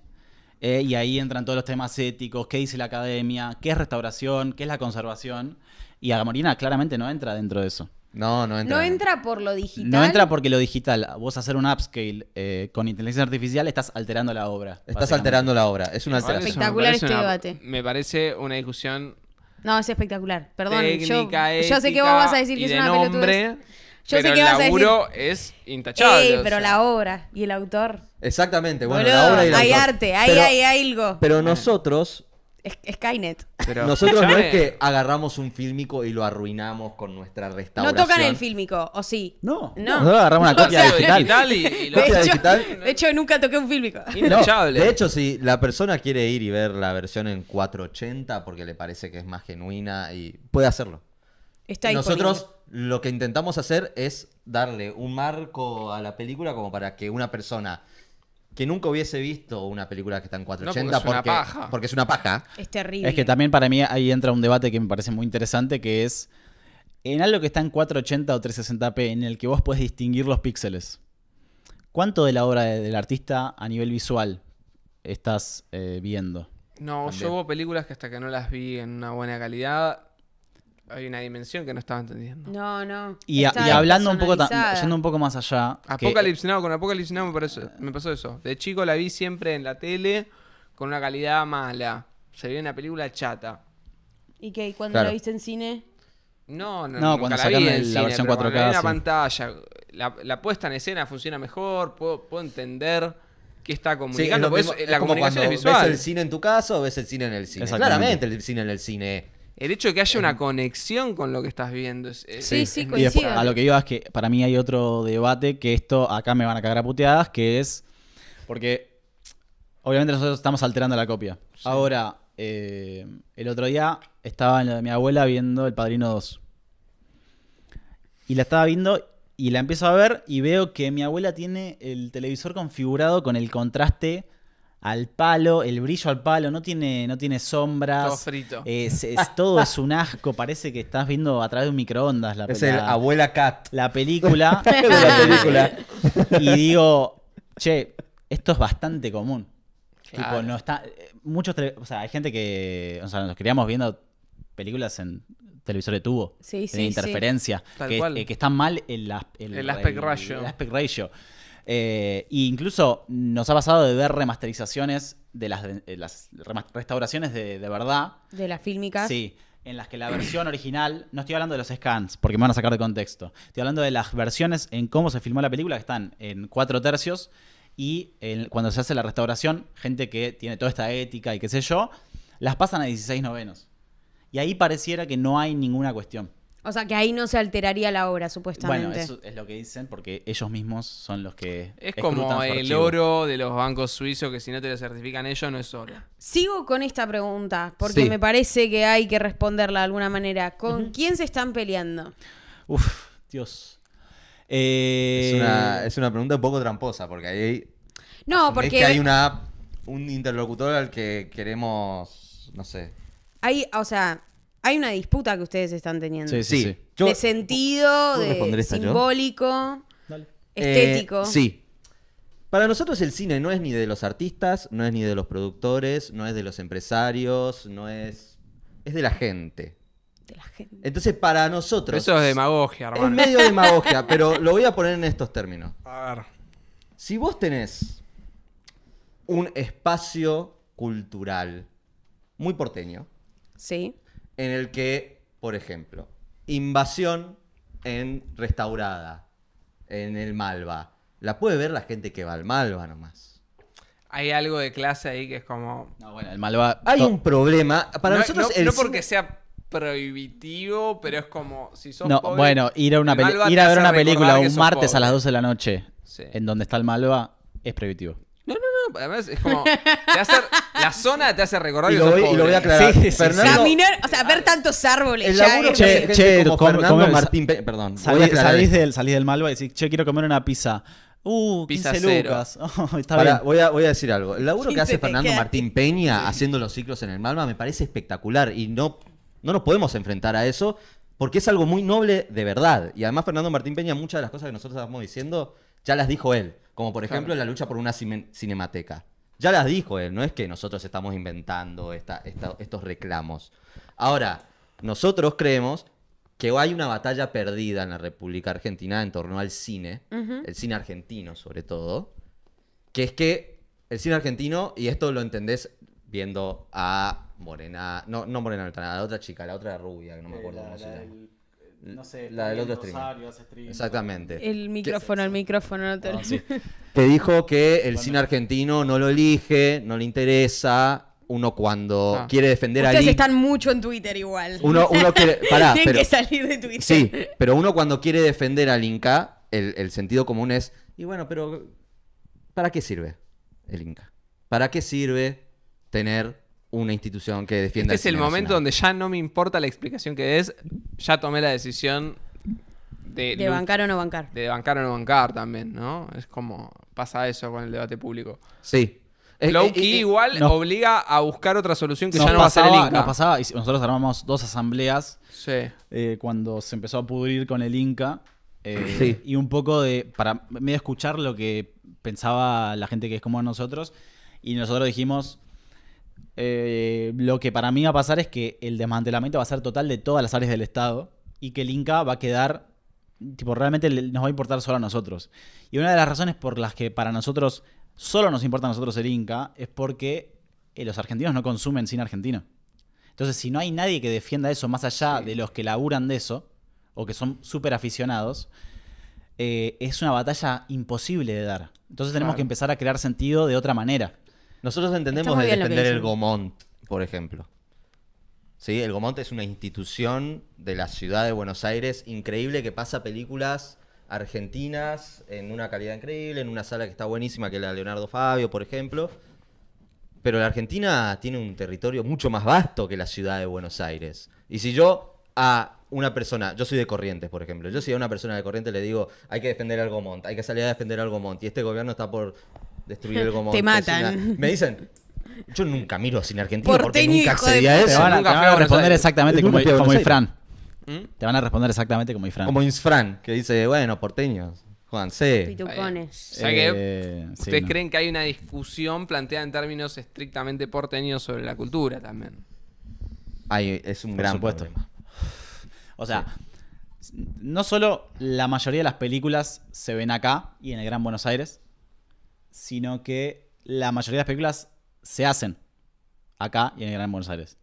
Eh, y ahí entran todos los temas éticos, qué dice la academia, qué es restauración, qué es la conservación. Y Agamorina claramente no entra dentro de eso. No, no entra. No entra por lo digital. No entra porque lo digital. Vos hacer un upscale eh, con inteligencia artificial estás alterando la obra. Estás alterando la obra. Es una alteración. Espectacular este debate. Me parece una discusión. No, es espectacular. Perdón. Técnica, yo, sé que vos vas a decir que es una nombre, yo pero sé que el es intachable. pero la obra y el autor. Exactamente, bueno, la obra y el hay autor. Hay arte, hay algo. Pero nosotros Skynet. Nosotros no es que agarramos un fílmico y lo arruinamos con nuestra restauración. No tocan el fílmico, ¿o sí? No. No, agarramos una copia digital. Y, lo... de, Hecho, de nunca toqué un fílmico. de hecho, si la persona quiere ir y ver la versión en 480 porque le parece que es más genuina y puede hacerlo. Está Nosotros lo que intentamos hacer es darle un marco a la película como para que una persona que nunca hubiese visto una película que está en 480 porque, es una paja. es una paja. Es terrible. Es que también para mí ahí entra un debate que me parece muy interesante, que es en algo que está en 480 o 360p, en el que vos puedes distinguir los píxeles. ¿Cuánto de la obra del artista a nivel visual estás eh, viendo? No, yo veo películas que hasta que no las vi en una buena calidad, hay una dimensión que no estaba entendiendo. No, no. Y, hablando un poco, yendo un poco más allá. con Apocalipsis me, pasó eso. De chico la vi siempre en la tele con una calidad mala. Se veía una película chata. ¿Y qué? ¿Cuándo la viste en cine? No, no, no cuando la, la, versión 4K. En la pantalla, la, puesta en escena funciona mejor, puedo, puedo entender qué está comunicando. ¿Ves el cine en tu caso o ves el cine en el cine? Claramente el cine en el cine el hecho de que haya una eh. conexión con lo que estás viendo. sí, eh, sí, es, y A lo que iba es que para mí hay otro debate que esto acá me van a cagar a puteadas, que es porque obviamente nosotros estamos alterando la copia. Ahora, eh, el otro día estaba en lo de mi abuela viendo El Padrino 2. Y la estaba viendo y la empiezo a ver y veo que mi abuela tiene el televisor configurado con el contraste al palo, el brillo al palo, no tiene, no tiene sombras. Todo Es, todo es un asco, parece que estás viendo a través de un microondas la Es el abuela Cat. La película. Y digo, che, esto es bastante común. Tipo, no está. Muchos. O sea, hay gente que. O sea, nos criamos viendo películas en televisor de tubo. En interferencia. Que, eh, que, está mal el, el, ratio. El aspect ratio. Eh, e incluso nos ha pasado de ver remasterizaciones de las, eh, restauraciones de, verdad. De las fílmicas. Sí, en las que la versión original, no estoy hablando de los scans, porque me van a sacar de contexto, estoy hablando de las versiones en cómo se filmó la película, que están en cuatro tercios, y cuando se hace la restauración, gente que tiene toda esta ética y qué sé yo, las pasan a 16 novenos. Y ahí pareciera que no hay ninguna cuestión. O sea, que ahí no se alteraría la obra, supuestamente. Bueno, eso es lo que dicen porque ellos mismos son los que. Es como el oro de los bancos suizos que si no te lo certifican ellos no es oro. Sigo con esta pregunta porque me parece que hay que responderla de alguna manera. ¿Con quién se están peleando? Uf, Dios. Eh, es, una, pregunta un poco tramposa porque ahí. Hay... No, porque. que hay una, un interlocutor al que queremos. No sé. Ahí, o sea, hay una disputa que ustedes están teniendo. Sí, sí. de sentido, de simbólico, estético. Eh, sí. Para nosotros el cine no es ni de los artistas, no es ni de los productores, no es de los empresarios, no es. Es de la gente. De la gente. Entonces, para nosotros. Eso es demagogia, hermano. Es medio demagogia, pero lo voy a poner en estos términos. A ver. Si vos tenés un espacio cultural muy porteño. Sí en el que, por ejemplo, invasión en restaurada, en el Malva. La puede ver la gente que va al Malva nomás. Hay algo de clase ahí que es como. No, bueno, el Malva. Hay un problema. Para nosotros. No, porque sea prohibitivo, pero es como si no, bueno, ir a una ir a ver una película un martes a las 12 de la noche en donde está el Malva es prohibitivo. No, no, no. Además, es como. la zona te hace recordar y lo, voy, y lo voy a aclarar. Sí, sí, Caminar, o sea, ver tantos árboles. El ya che, che, como Fernando Martín. Pe- Perdón. salís, del, Malva y decís, che, quiero comer una pizza. Uh, lucas. Oh, está bien. voy, a, voy a decir algo. El laburo que hace Fernando Martín Peña haciendo los ciclos en el Malva me parece espectacular y no, no nos podemos enfrentar a eso porque es algo muy noble de verdad. Y además Fernando Martín Peña, muchas de las cosas que nosotros estamos diciendo, ya las dijo él. Como por ejemplo la lucha por una cinemateca. Ya las dijo él, no es que nosotros estamos inventando estos reclamos. Ahora, nosotros creemos que hay una batalla perdida en la República Argentina en torno al cine, el cine argentino sobre todo, que es que el cine argentino, y esto lo entendés viendo a Morena, no, no Morena, la otra chica, la otra rubia, que no me eh, acuerdo cómo se llama. No sé, la del otro stream. Exactamente. El micrófono, el micrófono. No te... te... Ah, dijo que el cine argentino no lo elige, no le interesa. Uno cuando ah. quiere defender Ustedes a Ustedes están mucho en Twitter igual. Uno, uno quiere... que salir de Twitter. Sí, pero uno cuando quiere defender al Inca, el, el sentido común es... Y bueno, pero... ¿Para qué sirve el Inca? ¿Para qué sirve tener una institución que defienda. Este es el momento donde ya no me importa la explicación que es, ya tomé la decisión de, de bancar o no bancar. De bancar o no bancar también, ¿no? Es como pasa eso con el debate público. Sí. Eh, eh, Low eh, igual obliga a buscar otra solución que ya no va a ser el Inca. pasaba, nosotros armamos dos asambleas cuando se empezó a pudrir con el Inca. Y un poco de, para medio escuchar lo que pensaba la gente que es como nosotros. Y nosotros dijimos, eh, lo que para mí va a pasar es que el desmantelamiento va a ser total de todas las áreas del Estado y que el Inca va a quedar, tipo, realmente nos va a importar solo a nosotros. Y una de las razones por las que para nosotros solo nos importa a nosotros el Inca es porque eh, los argentinos no consumen sin argentino. Entonces, si no hay nadie que defienda eso más allá de los que laburan de eso o que son súper aficionados, eh, es una batalla imposible de dar. Entonces tenemos que empezar a crear sentido de otra manera. Nosotros entendemos de defender el Gomont, por ejemplo. ¿Sí? El Gomont es una institución de la ciudad de Buenos Aires increíble que pasa películas argentinas en una calidad increíble, en una sala que está buenísima, que es la de Leonardo Fabio, por ejemplo. Pero la Argentina tiene un territorio mucho más vasto que la ciudad de Buenos Aires. Y si yo a una persona, yo soy de Corrientes, por ejemplo, yo si a una persona de Corrientes le digo, hay que defender al Gomont, hay que salir a defender al Gomont, y este gobierno está por destruir Te matan. Me dicen, yo nunca miro cine argentino porque nunca accedí a eso. te van a responder exactamente como, Te van a responder exactamente como Ifran. Como Insfran, que dice, bueno, porteños, jódanse. Pitucones. Eh, ustedes creen que hay una discusión planteada en términos estrictamente porteños sobre la cultura también. Ay, es un gran puesto O sea, no solo la mayoría de las películas se ven acá y en el Gran Buenos Aires, sino que la mayoría de las películas se hacen acá y en el Gran Buenos Aires.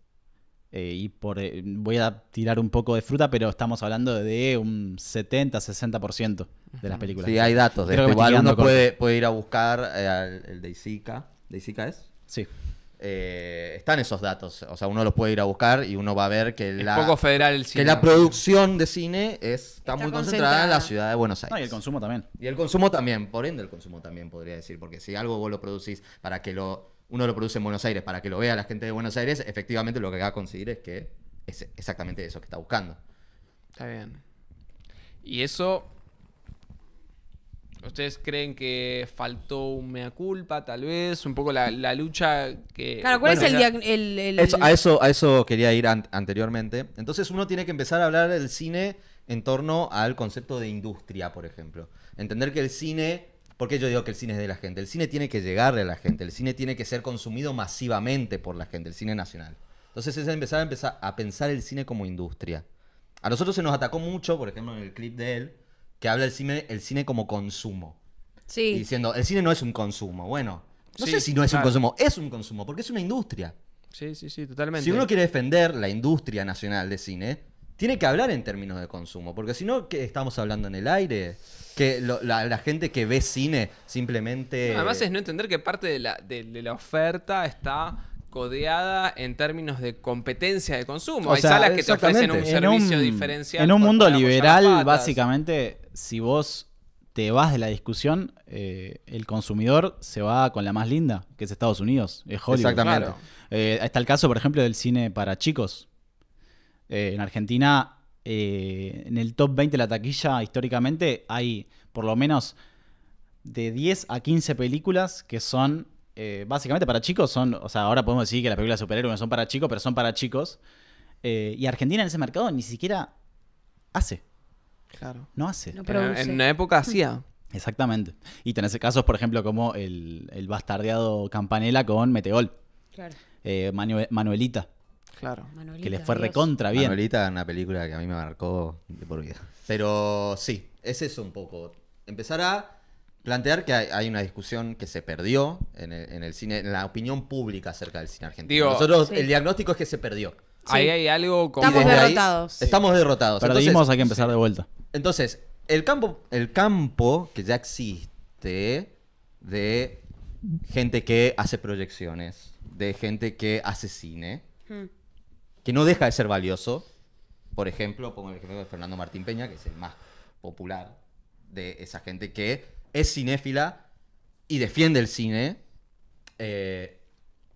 Eh, y por, eh, voy a tirar un poco de fruta, pero estamos hablando de un 70-60% de las películas. Sí, hay datos. De este Igual uno puede, ir a buscar eh, el de Isica. ¿De es? Sí. Eh, están esos datos. O sea, uno los puede ir a buscar y uno va a ver que, la, federal el que la producción de cine está, muy concentrada. en la ciudad de Buenos Aires. y el consumo también. Y el consumo también, por ende el consumo también podría decir, porque si algo vos lo producís para que lo, uno lo produce en Buenos Aires, para que lo vea la gente de Buenos Aires, efectivamente lo que va a conseguir es que es exactamente eso que está buscando. Está bien. Y eso ¿Ustedes creen que faltó un mea culpa, tal vez? Un poco la, lucha que... Claro, ¿cuál es el... a, eso, a eso quería ir anteriormente. Entonces uno tiene que empezar a hablar del cine en torno al concepto de industria, por ejemplo. Entender que el cine... porque yo digo que el cine es de la gente? El cine tiene que llegarle a la gente. El cine tiene que ser consumido masivamente por la gente, el cine nacional. Entonces es empezar a, empezar a pensar el cine como industria. A nosotros se nos atacó mucho, por ejemplo, en el clip de él, que habla el cine, el cine como consumo. Sí. diciendo, el cine no es un consumo. Bueno, no sé si no es un consumo, es un consumo, porque es una industria. Sí, sí, sí, totalmente. Si uno quiere defender la industria nacional de cine, tiene que hablar en términos de consumo, porque si no, ¿qué estamos hablando en el aire? Que la, gente que ve cine simplemente... además es no entender que parte de la, oferta está codeada en términos de competencia de consumo. Hay salas que te ofrecen un servicio diferencial. En un mundo liberal, básicamente, si vos te vas de la discusión, eh, el consumidor se va con la más linda, que es Estados Unidos, es Hollywood. Exactamente. Eh, está el caso, por ejemplo, del cine para chicos. Eh, en Argentina, en el top 20 de la taquilla, históricamente, hay por lo menos de 10 a 15 películas que son básicamente para chicos. Son, o sea, ahora podemos decir que las películas de superhéroes no son para chicos, pero son para chicos. y Argentina en ese mercado ni siquiera hace. No hace. en, una época hacía. Exactamente. Y tenés casos, por ejemplo, como el, bastardeado campanela con Meteol. Claro. Eh, Manuelita. Claro. que le fue recontra bien. Manuelita es una película que a mí me marcó de por vida. Pero sí, es eso un poco. Empezar a plantear que hay, una discusión que se perdió en el, en el, cine, en la opinión pública acerca del cine argentino. Nosotros, el diagnóstico es que se perdió. Ahí hay algo como... Estamos derrotados. estamos derrotados. Pero Entonces, hay que empezar de vuelta. Entonces, el campo, el campo que ya existe de gente que hace proyecciones, de gente que hace cine, hmm. que no deja de ser valioso. Por ejemplo, pongo el ejemplo de Fernando Martín Peña, que es el más popular de esa gente que es cinéfila y defiende el cine. Eh,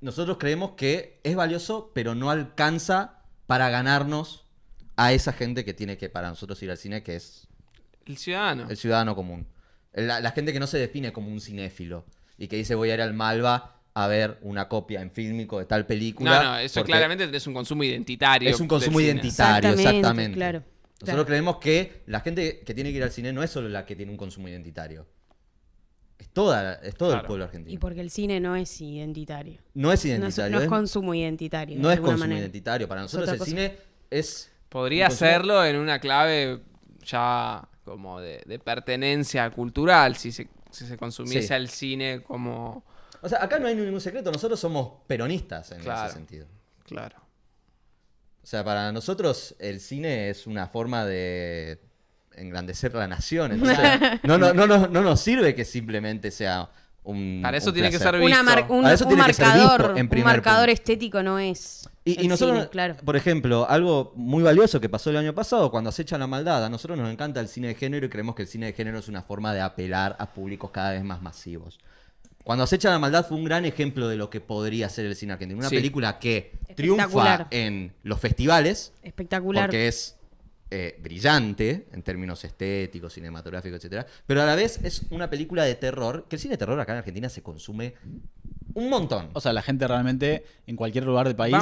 nosotros creemos que es valioso, pero no alcanza para ganarnos a esa gente que tiene que para nosotros ir al cine, que es... El ciudadano. El ciudadano común. La, gente que no se define como un cinéfilo y que dice voy a ir al Malva a ver una copia en fílmico de tal película. No, no, eso claramente es un consumo identitario. Es un consumo identitario, exactamente. Claro, Nosotros creemos que la gente que tiene que ir al cine no es solo la que tiene un consumo identitario. Es, toda, es todo el pueblo argentino. Y porque el cine no es identitario. No es identitario. No es, consumo identitario. No es consumo identitario. Para nosotros el cine es Podría hacerlo en una clave ya como de, pertenencia cultural, si se, consumiese al el cine como... O sea, acá no hay ningún secreto, nosotros somos peronistas en ese sentido. Claro. O sea, para nosotros el cine es una forma de engrandecer la nación. no, no, no, no nos sirve que simplemente sea para eso tiene que ser visto. un, marcador, un marcador estético no es. Y, nosotros, claro. por ejemplo, algo muy valioso que pasó el año pasado, cuando Acecha la maldad, a nosotros nos encanta el cine de género y creemos que el cine de género es una forma de apelar a públicos cada vez más masivos. Cuando acecha la maldad fue un gran ejemplo de lo que podría ser el cine argentino. Una película que triunfa en los festivales. Espectacular. Porque es eh, brillante en términos estéticos, cinematográficos, etcétera Pero a la vez es una película de terror, que el cine de terror acá en Argentina se consume un montón. O sea, la gente realmente en cualquier lugar del país.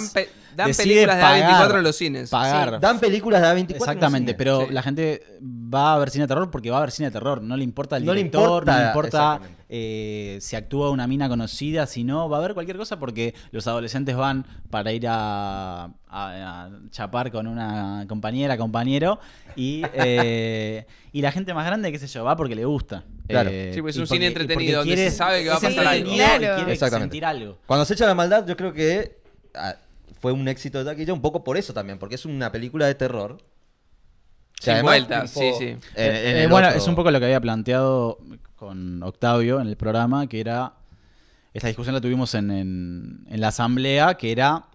dan películas de A24 en los cines. dan películas de 24 Exactamente, pero la gente va a ver cine de terror porque va a ver cine de terror. No le importa el director, no le importa eh, si actúa una mina conocida, si no, va a haber cualquier cosa porque los adolescentes van para ir a, chapar con una compañera, compañero, eh, y, la gente más grande, qué sé yo, va porque le gusta. Claro. Eh, sí, pues es un cine entretenido, donde quiere, se sabe que va a pasar algo. quiere sentir algo. Cuando se echa la maldad, yo creo que ah, fue un éxito de aquello un poco por eso también, porque es una película de terror. Sin vuelta, sí, sí. bueno, es un poco lo que había planteado con Octavio en el programa, que era, esta discusión la tuvimos en, la asamblea, que era,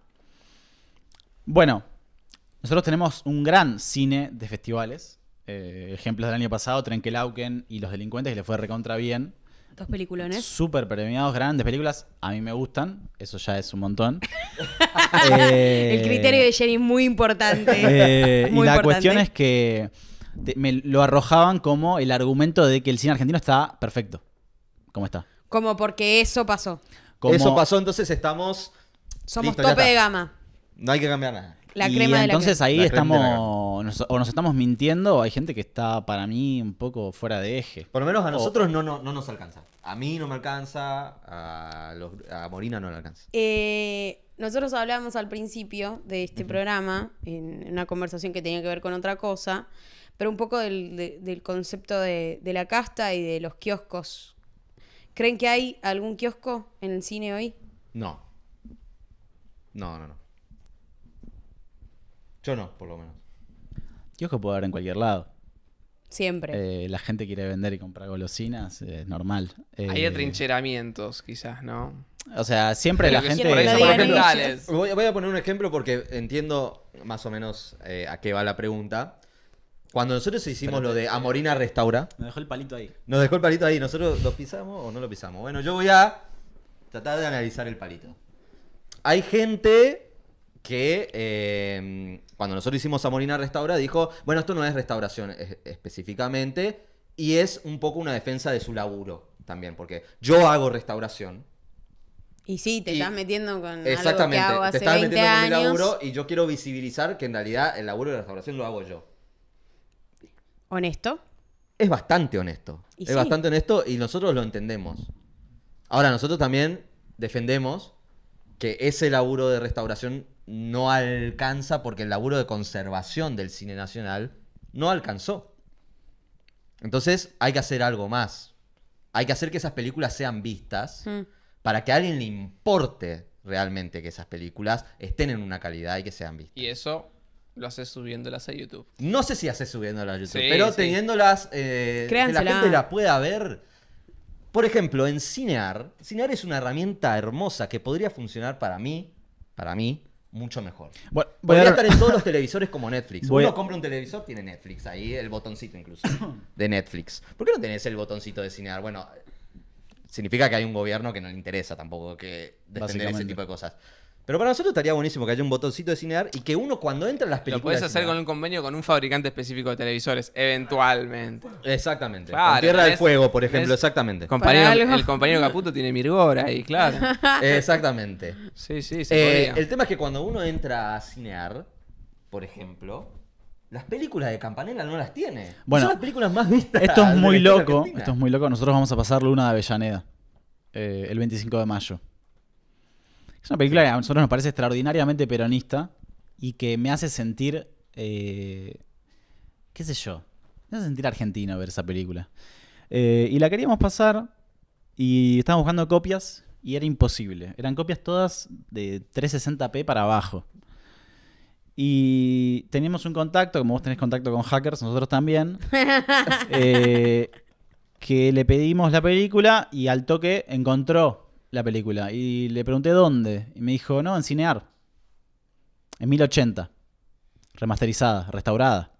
bueno, nosotros tenemos un gran cine de festivales, eh, ejemplos del año pasado, Trenkelauken y Los Delincuentes, que le fue recontra bien. Dos peliculones. Súper premiados, grandes películas. A mí me gustan, eso ya es un montón. Eh, el criterio de Jenny es muy importante. Eh, y la cuestión es que me lo arrojaban como el argumento de que el cine argentino está perfecto. como está? Como porque eso pasó. Eso pasó, entonces estamos. Somos tope de gama. No hay que cambiar nada. La crema entonces de la ahí estamos, o nos estamos mintiendo, o hay gente que está para mí un poco fuera de eje. Por lo menos a nosotros no, no, nos alcanza. A mí no me alcanza, a, Morina no le alcanza. Eh, nosotros hablábamos al principio de este programa, en una conversación que tenía que ver con otra cosa, pero un poco del, concepto de, la casta y de los kioscos. ¿Creen que hay algún kiosco en el cine hoy? No. No, no, no. Yo no, por lo menos. Kiosco puede haber en cualquier lado. Siempre. Eh, la gente quiere vender y comprar golosinas, eh, es normal. hay eh, atrincheramientos, quizás, ¿no? O sea, siempre la gente. voy, voy, a poner un ejemplo porque entiendo más o menos a qué va la pregunta. Cuando nosotros hicimos lo de Amorina Restaura. Nos dejó el palito ahí. Nos dejó el palito ahí. ¿Nosotros lo pisamos o no lo pisamos? Bueno, yo voy a tratar de analizar el palito. Hay gente que eh, cuando nosotros hicimos Amorina Restaura dijo, bueno, esto no es restauración específicamente y es un poco una defensa de su laburo también, porque yo hago restauración. Y sí, te estás metiendo con exactamente, que te estás metiendo Con mi laburo y yo quiero visibilizar que en realidad el laburo de restauración lo hago yo. Honesto. Es bastante honesto. es bastante honesto y nosotros lo entendemos. Ahora, nosotros también defendemos que ese laburo de restauración no alcanza porque el laburo de conservación del cine nacional no alcanzó. Entonces hay que hacer algo más. Hay que hacer que esas películas sean vistas mm. para que a alguien le importe realmente que esas películas estén en una calidad y que sean vistas. Y eso lo haces subiéndolas a YouTube. No sé si haces subiéndolas a YouTube, pero teniéndolas eh, que la gente la pueda ver. Por ejemplo, en Cinear, Cinear es una herramienta hermosa que podría funcionar para mí, para mí, mucho mejor. Bueno, Podría estar en todos los televisores como Netflix. Uno compra un televisor, tiene Netflix ahí, el botoncito incluso de Netflix. ¿Por qué no tenés el botoncito de Cinear? Bueno, significa que hay un gobierno que no le interesa tampoco que defender ese tipo de cosas. Pero para nosotros estaría buenísimo que haya un botoncito de cinear y que uno cuando entra a las películas. Lo puedes hacer con un convenio con un fabricante específico de televisores, eventualmente. Exactamente. Tierra del Fuego, por ejemplo, exactamente. el compañero Caputo tiene Mirgora ahí, claro. Exactamente. Sí, sí, sí. Eh, el tema es que cuando uno entra a cinear, por ejemplo, las películas de Campanella no las tiene. Bueno, son las películas más vistas. Esto es muy loco. Esto es muy loco. Nosotros vamos a pasar Luna de Avellaneda eh, el 25 de mayo. Es una película que a nosotros nos parece extraordinariamente peronista y que me hace sentir, eh, qué sé yo, me hace sentir argentino ver esa película. Eh, y la queríamos pasar y estábamos buscando copias y era imposible. Eran copias todas de 360p para abajo. Y teníamos un contacto, como vos tenés contacto con hackers, nosotros también, eh, que le pedimos la película y al toque encontró la película. Y le pregunté dónde. Y me dijo, no, en Cinear. En 1080. Remasterizada, restaurada.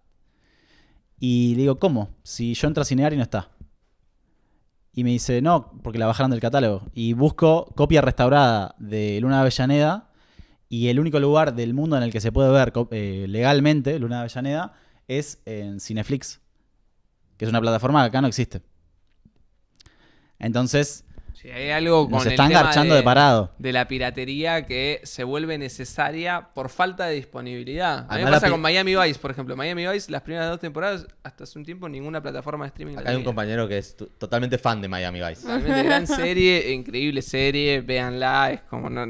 Y le digo, ¿cómo? Si yo entro a Cinear y no está. Y me dice, no, porque la bajaron del catálogo. Y busco copia restaurada de Luna de Avellaneda. Y el único lugar del mundo en el que se puede ver eh, legalmente Luna de Avellaneda es en Cineflix. Que es una plataforma que acá no existe. Entonces, Sí, hay algo con están el de, parado. De la piratería que se vuelve necesaria por falta de disponibilidad. A mí me pasa con Miami Vice, por ejemplo. Miami Vice, las primeras dos temporadas, hasta hace un tiempo, ninguna plataforma de streaming. Acá hay un compañero que es totalmente fan de Miami Vice. Totalmente gran serie, increíble serie, véanla, es como no...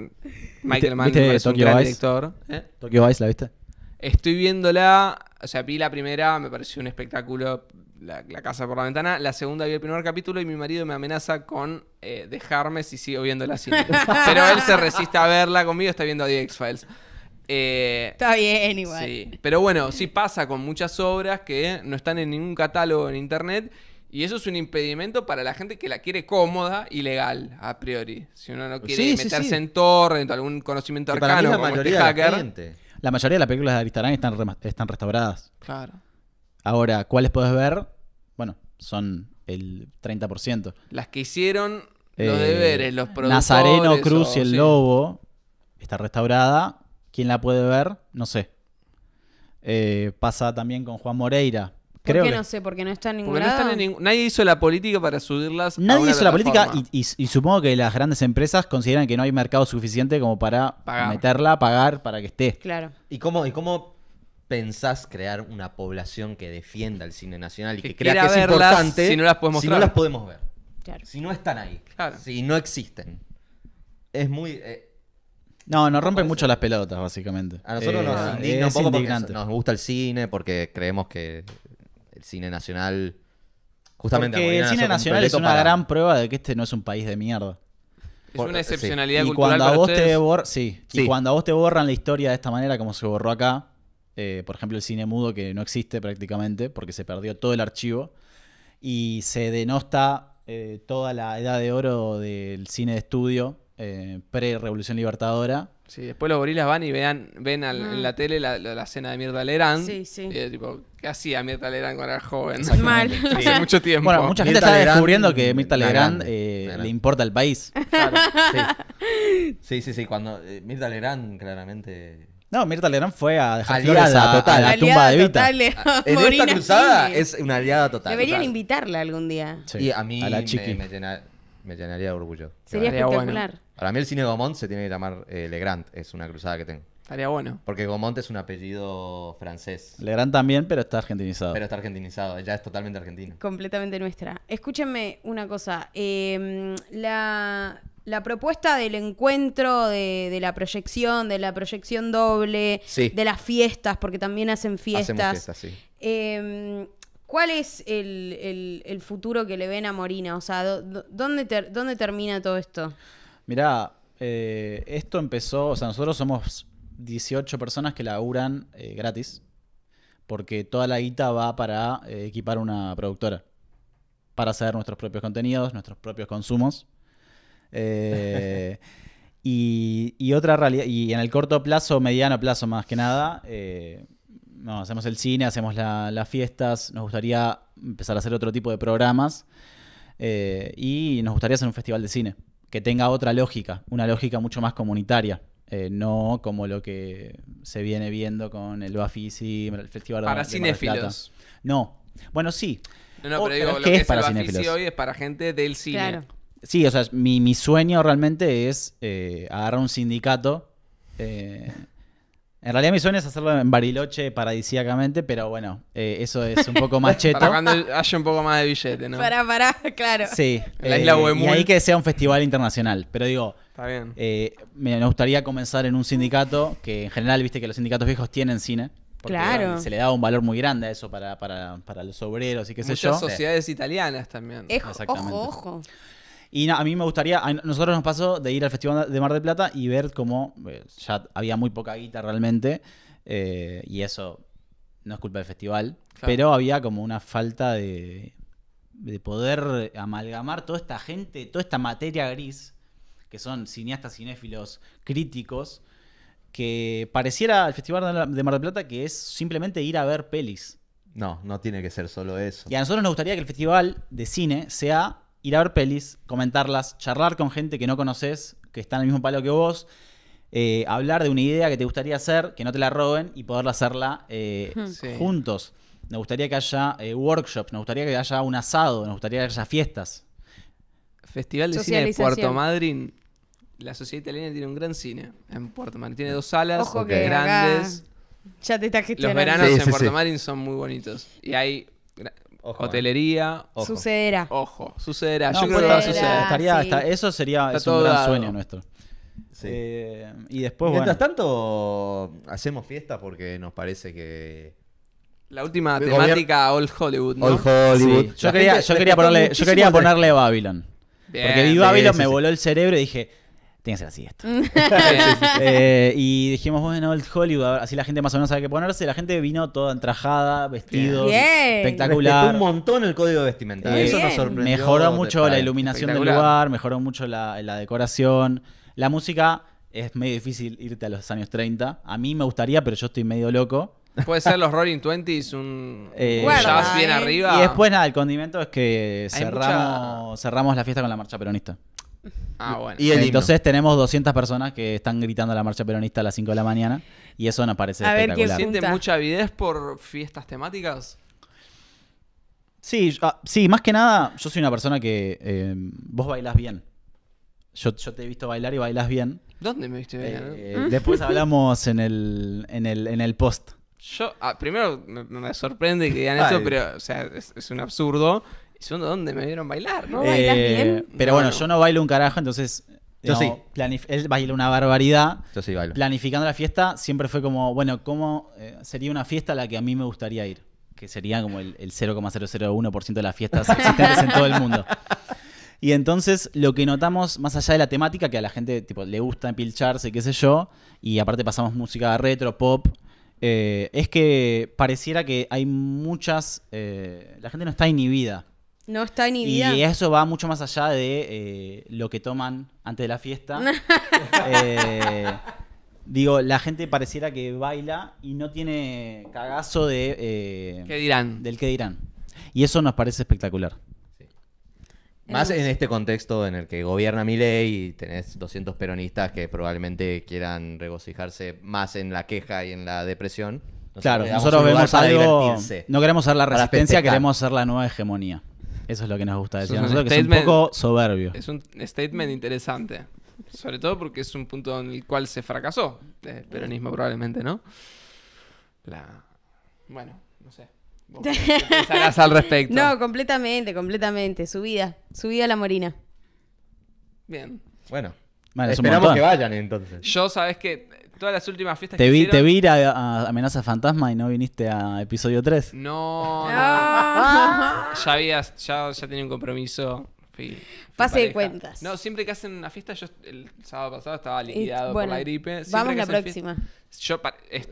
Michael Mann es un director. ¿Tokyo Vice la viste? Estoy viéndola, o sea, vi la primera, me pareció un espectáculo la, casa por la ventana. La segunda vi el primer capítulo y mi marido me amenaza con eh, dejarme si sigo viendo la serie Pero él se resiste a verla conmigo, está viendo The X-Files. Eh, está bien, igual. Pero bueno, sí pasa con muchas obras que no están en ningún catálogo en internet. Y eso es un impedimento para la gente que la quiere cómoda y legal, a priori. Si uno no quiere meterse en torrent algún conocimiento arcano la este hacker. La mayoría de las películas de Aristarán están restauradas. Claro. Ahora, ¿cuáles podés ver? Bueno, son el 30%. Las que hicieron los eh, deberes, los productores. Nazareno, Cruz y el Lobo está restaurada. ¿Quién la puede ver? No sé. Eh, pasa también con Juan Moreira. Creo ¿Por no sé? Porque no está en ningún No Nadie hizo la política para subirlas. Nadie hizo la política y, supongo que las grandes empresas consideran que no hay mercado suficiente como para meterla meterla, pagar para que esté. Claro. ¿Y cómo, y cómo pensás crear una población que defienda el cine nacional y que, crea que es importante si no las podemos, no las podemos ver? Si no están ahí. Si no existen. Es muy... Eh, no, nos rompen mucho las pelotas, básicamente. A nosotros eh, nos nos gusta el cine, porque creemos que el cine nacional... Justamente el cine nacional es una gran prueba de que este no es un país de mierda. Es una excepcionalidad cultural Y cuando a vos te borran la historia de esta manera como se borró acá, eh, por ejemplo el cine mudo que no existe prácticamente porque se perdió todo el archivo y se denosta eh, toda la edad de oro del cine de estudio eh, pre-revolución libertadora. Sí, después los gorilas van y vean, ven en la ah. tele la, escena de Mirta Legrand. Sí, sí. Y, tipo, ¿qué hacía Mirta Legrand cuando era joven? Mal. Hace mucho tiempo. Bueno, mucha gente está descubriendo que Mirta Legrand, eh, le importa el país. Claro, sí. sí, sí, sí. Cuando, eh, Mirta Legrand claramente no, Mirta Legrand fue a dejar aliada a, total, a, la tumba de Vita. Total, ah, en esta cruzada es una aliada total. Deberían invitarla algún día. y a mí la me, me, llenaría de orgullo. Sería espectacular. Para mí el cine de Gaumont se tiene que llamar eh, Legrand, es una cruzada que tengo. Estaría bueno. Porque Gomont es un apellido francés. le Legrand también, pero está argentinizado. Pero está argentinizado, ya es totalmente argentina. Completamente nuestra. Escúchenme una cosa. Em, la, propuesta del encuentro, de, la proyección, de la proyección doble, de las fiestas, porque también hacen fiestas. Hacemos fiestas, sí. Em, ¿Cuál es el, futuro que le ven a Morina? O sea, ¿dónde, dónde termina todo esto? Mirá, eh, esto empezó, o sea, nosotros somos 18 personas que laburan eh, gratis, porque toda la guita va para eh, equipar una productora, para hacer nuestros propios contenidos, nuestros propios consumos. Eh, y, otra realidad, y en el corto plazo, mediano plazo más que nada, no, hacemos el cine, hacemos las fiestas, nos gustaría empezar a hacer otro tipo de programas y nos gustaría hacer un festival de cine que tenga otra lógica, una lógica mucho más comunitaria. Eh, no como lo que se viene viendo con el Bafisi, el Festival para de cinéfilos. No. Bueno, sí. No, no, oh, pero digo, lo que es, para el Bafisi hoy es para gente del cine. Claro. Sí, o sea, mi, mi sueño realmente es eh, agarrar un sindicato eh, en realidad mi sueño es hacerlo en Bariloche paradisíacamente, pero bueno, eh, eso es un poco más cheto. para cuando haya un poco más de billete, ¿no? Para, para, claro. Sí. la eh, Y ahí que sea un festival internacional. Pero digo, Está bien. Eh, me gustaría comenzar en un sindicato, que en general, viste que los sindicatos viejos tienen cine. Porque claro. se le da un valor muy grande a eso para, para, para los obreros y qué sé yo. Muchas sociedades italianas también. Ojo, ojo. Y a mí me gustaría, a nosotros nos pasó de ir al Festival de Mar del Plata y ver cómo eh, ya había muy poca guita realmente, eh, y eso no es culpa del festival, pero había como una falta de, de poder amalgamar toda esta gente, toda esta materia gris, que son cineastas, cinéfilos, críticos, que pareciera el Festival de Mar del Plata que es simplemente ir a ver pelis. No, no tiene que ser solo eso. Y a nosotros nos gustaría que el festival de cine sea ir a ver pelis, comentarlas, charlar con gente que no conoces, que está en el mismo palo que vos, eh, hablar de una idea que te gustaría hacer, que no te la roben y poderla hacerla eh, hmm. juntos. Nos gustaría que haya eh, workshops, nos gustaría que haya un asado, nos gustaría que haya fiestas. Festival de Cine de Puerto Madryn. La sociedad italiana tiene un gran cine en Puerto Madryn. Tiene dos salas grandes. Ya te Los veranos en Puerto Madryn son muy bonitos. Y hay eh. Hotelería. Ojo. Sucederá. Ojo, sucederá. Yo creo que va a suceder. Estaría, eso sería es un gran sueño nuestro. Sí. Eh, y después, Mientras tanto, hacemos fiesta porque nos parece que. La última temática Old Hollywood, ¿no? Old Hollywood. yo, quería, yo quería ponerle, yo Babylon. Porque vi Babylon, me voló el cerebro y dije, tiene que ser así esto. Mm. Eh, y dijimos, bueno, Old Hollywood, así la gente más o menos sabe qué ponerse. La gente vino toda entrajada, vestidos, espectacular. Respetó un montón el código vestimenta Eso nos sorprendió. Mejoró mucho la iluminación del lugar, mejoró mucho la, decoración. La música es medio difícil irte a los años 30. A mí me gustaría, pero yo estoy medio loco. Puede ser los Rolling Twenties, un eh, jazz bien arriba. Y después, nada, el condimento es que cerramos, cerramos la fiesta con la marcha peronista. Ah, Y Entonces tenemos 200 personas que están gritando la marcha peronista a las 5 de la mañana y eso nos parece espectacular. ¿Siente mucha avidez por fiestas temáticas? Sí, ah, sí, más que nada, yo soy una persona que eh, vos bailás bien. Yo, te he visto bailar y bailas bien. ¿Dónde me viste bailar? Eh? Eh, después hablamos en el, en el, post. Yo, ah, primero me, me, sorprende que digan eso, pero es un absurdo. ¿Dónde dónde me vieron bailar, ¿no? Eh, pero bueno, yo no bailo un carajo, entonces Él baila una barbaridad. Yo sí bailo. Planificando la fiesta, siempre fue como, bueno, ¿cómo eh, sería una fiesta a la que a mí me gustaría ir? Que sería como el, 0,001% de las fiestas existentes en todo el mundo. Y entonces lo que notamos, más allá de la temática, que a la gente le gusta empilcharse, qué sé yo, y aparte pasamos música retro, pop, eh, es que pareciera que hay muchas... la gente no está inhibida no está ni idea. Y eso va mucho más allá de eh, lo que toman antes de la fiesta. Eh, digo, la gente pareciera que baila y no tiene cagazo de... Eh, ¿Qué dirán? Del qué dirán. Y eso nos parece espectacular. Más en este contexto en el que gobierna mi ley y tenés 200 peronistas que probablemente quieran regocijarse más en la queja y en la depresión. claro, nosotros vemos algo... No queremos hacer la resistencia, queremos ser la nueva hegemonía. Eso es lo que nos gusta decir. Es un, poco soberbio. Es un statement interesante. Sobre todo porque es un punto en el cual se fracasó el eh, peronismo, probablemente, ¿no? Bueno, no sé. ¿Qué al respecto? No, completamente, completamente. Subida. Subida a la morina. Bien. Bueno. Vale, Esperamos que vayan entonces. Yo, sabes que Todas las últimas fiestas te que vi, hicieron... Te vi a, Amenaza Fantasma y no viniste a episodio 3. No. Ah. ya había... ya, tenía un compromiso. Pase de cuentas. No, siempre que hacen una fiesta, yo el sábado pasado estaba liquidado por la gripe. vamos la próxima. yo,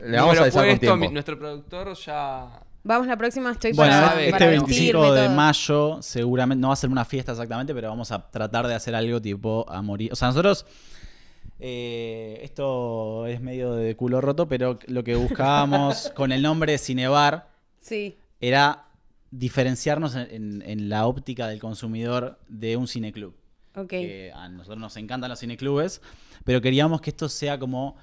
Le vamos a nuestro productor ya... Vamos la próxima, estoy bueno, este 25 de mayo seguramente no va a ser una fiesta exactamente, pero vamos a tratar de hacer algo tipo a morir. O sea, nosotros eh, esto es medio de culo roto, pero lo que buscábamos con el nombre Cinebar sí. era diferenciarnos en, la óptica del consumidor de un cineclub. Okay. a nosotros nos encantan los cineclubes, pero queríamos que esto sea como,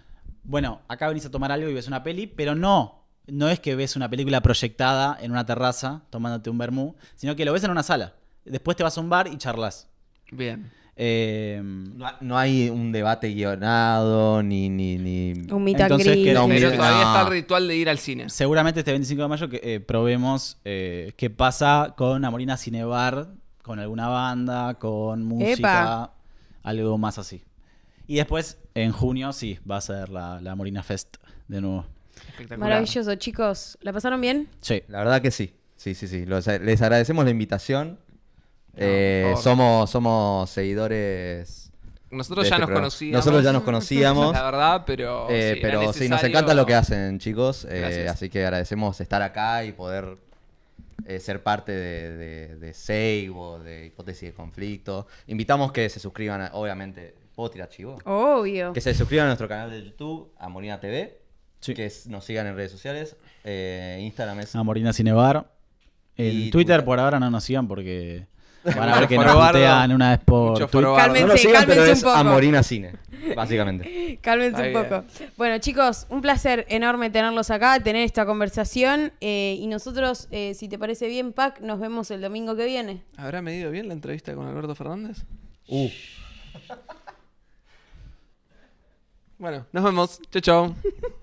bueno, acá venís a tomar algo y ves una peli, pero no. No es que ves una película proyectada en una terraza tomándote un vermú, sino que lo ves en una sala. Después te vas a un bar y charlas. Bien. Em, no, hay un debate guionado, ni... ni, ni... Un Entonces, que, Pero todavía está el ritual de ir al cine. Seguramente este 25 de mayo que, eh, probemos eh, qué pasa con Amorina Cinebar, con alguna banda, con música, algo más así. Y después, en junio, sí, va a ser la, la Fest de nuevo. Maravilloso, chicos. ¿La pasaron bien? Sí, la verdad que sí. Sí, sí, sí. les agradecemos la invitación. Eh, somos, somos seguidores. Nosotros ya este nos conocíamos. Nosotros ya nos conocíamos. La verdad, pero. Eh, sí, pero sí, nos encanta lo que hacen, chicos. Eh, así que agradecemos estar acá y poder ser parte de, de, Save o de Hipótesis de Conflicto. Invitamos que se suscriban, obviamente. ¿Puedo tirar Obvio. Que se suscriban a nuestro canal de YouTube, a Morina TV. Que nos sigan en redes sociales. Instagram es. Morina Cinebar. En Twitter, Twitter. por ahora no nos sigan porque para ver que nos una vez por Cálmense, no cálmense un poco. Amorina Cine, básicamente. cálmense un poco. Bueno, chicos, un placer enorme tenerlos acá, tener esta conversación. Eh, y nosotros, eh, si te parece bien, Pac, nos vemos el domingo que viene. ¿Habrá medido bien la entrevista con Alberto Fernández? Uh. Bueno, nos vemos. Chao, chao.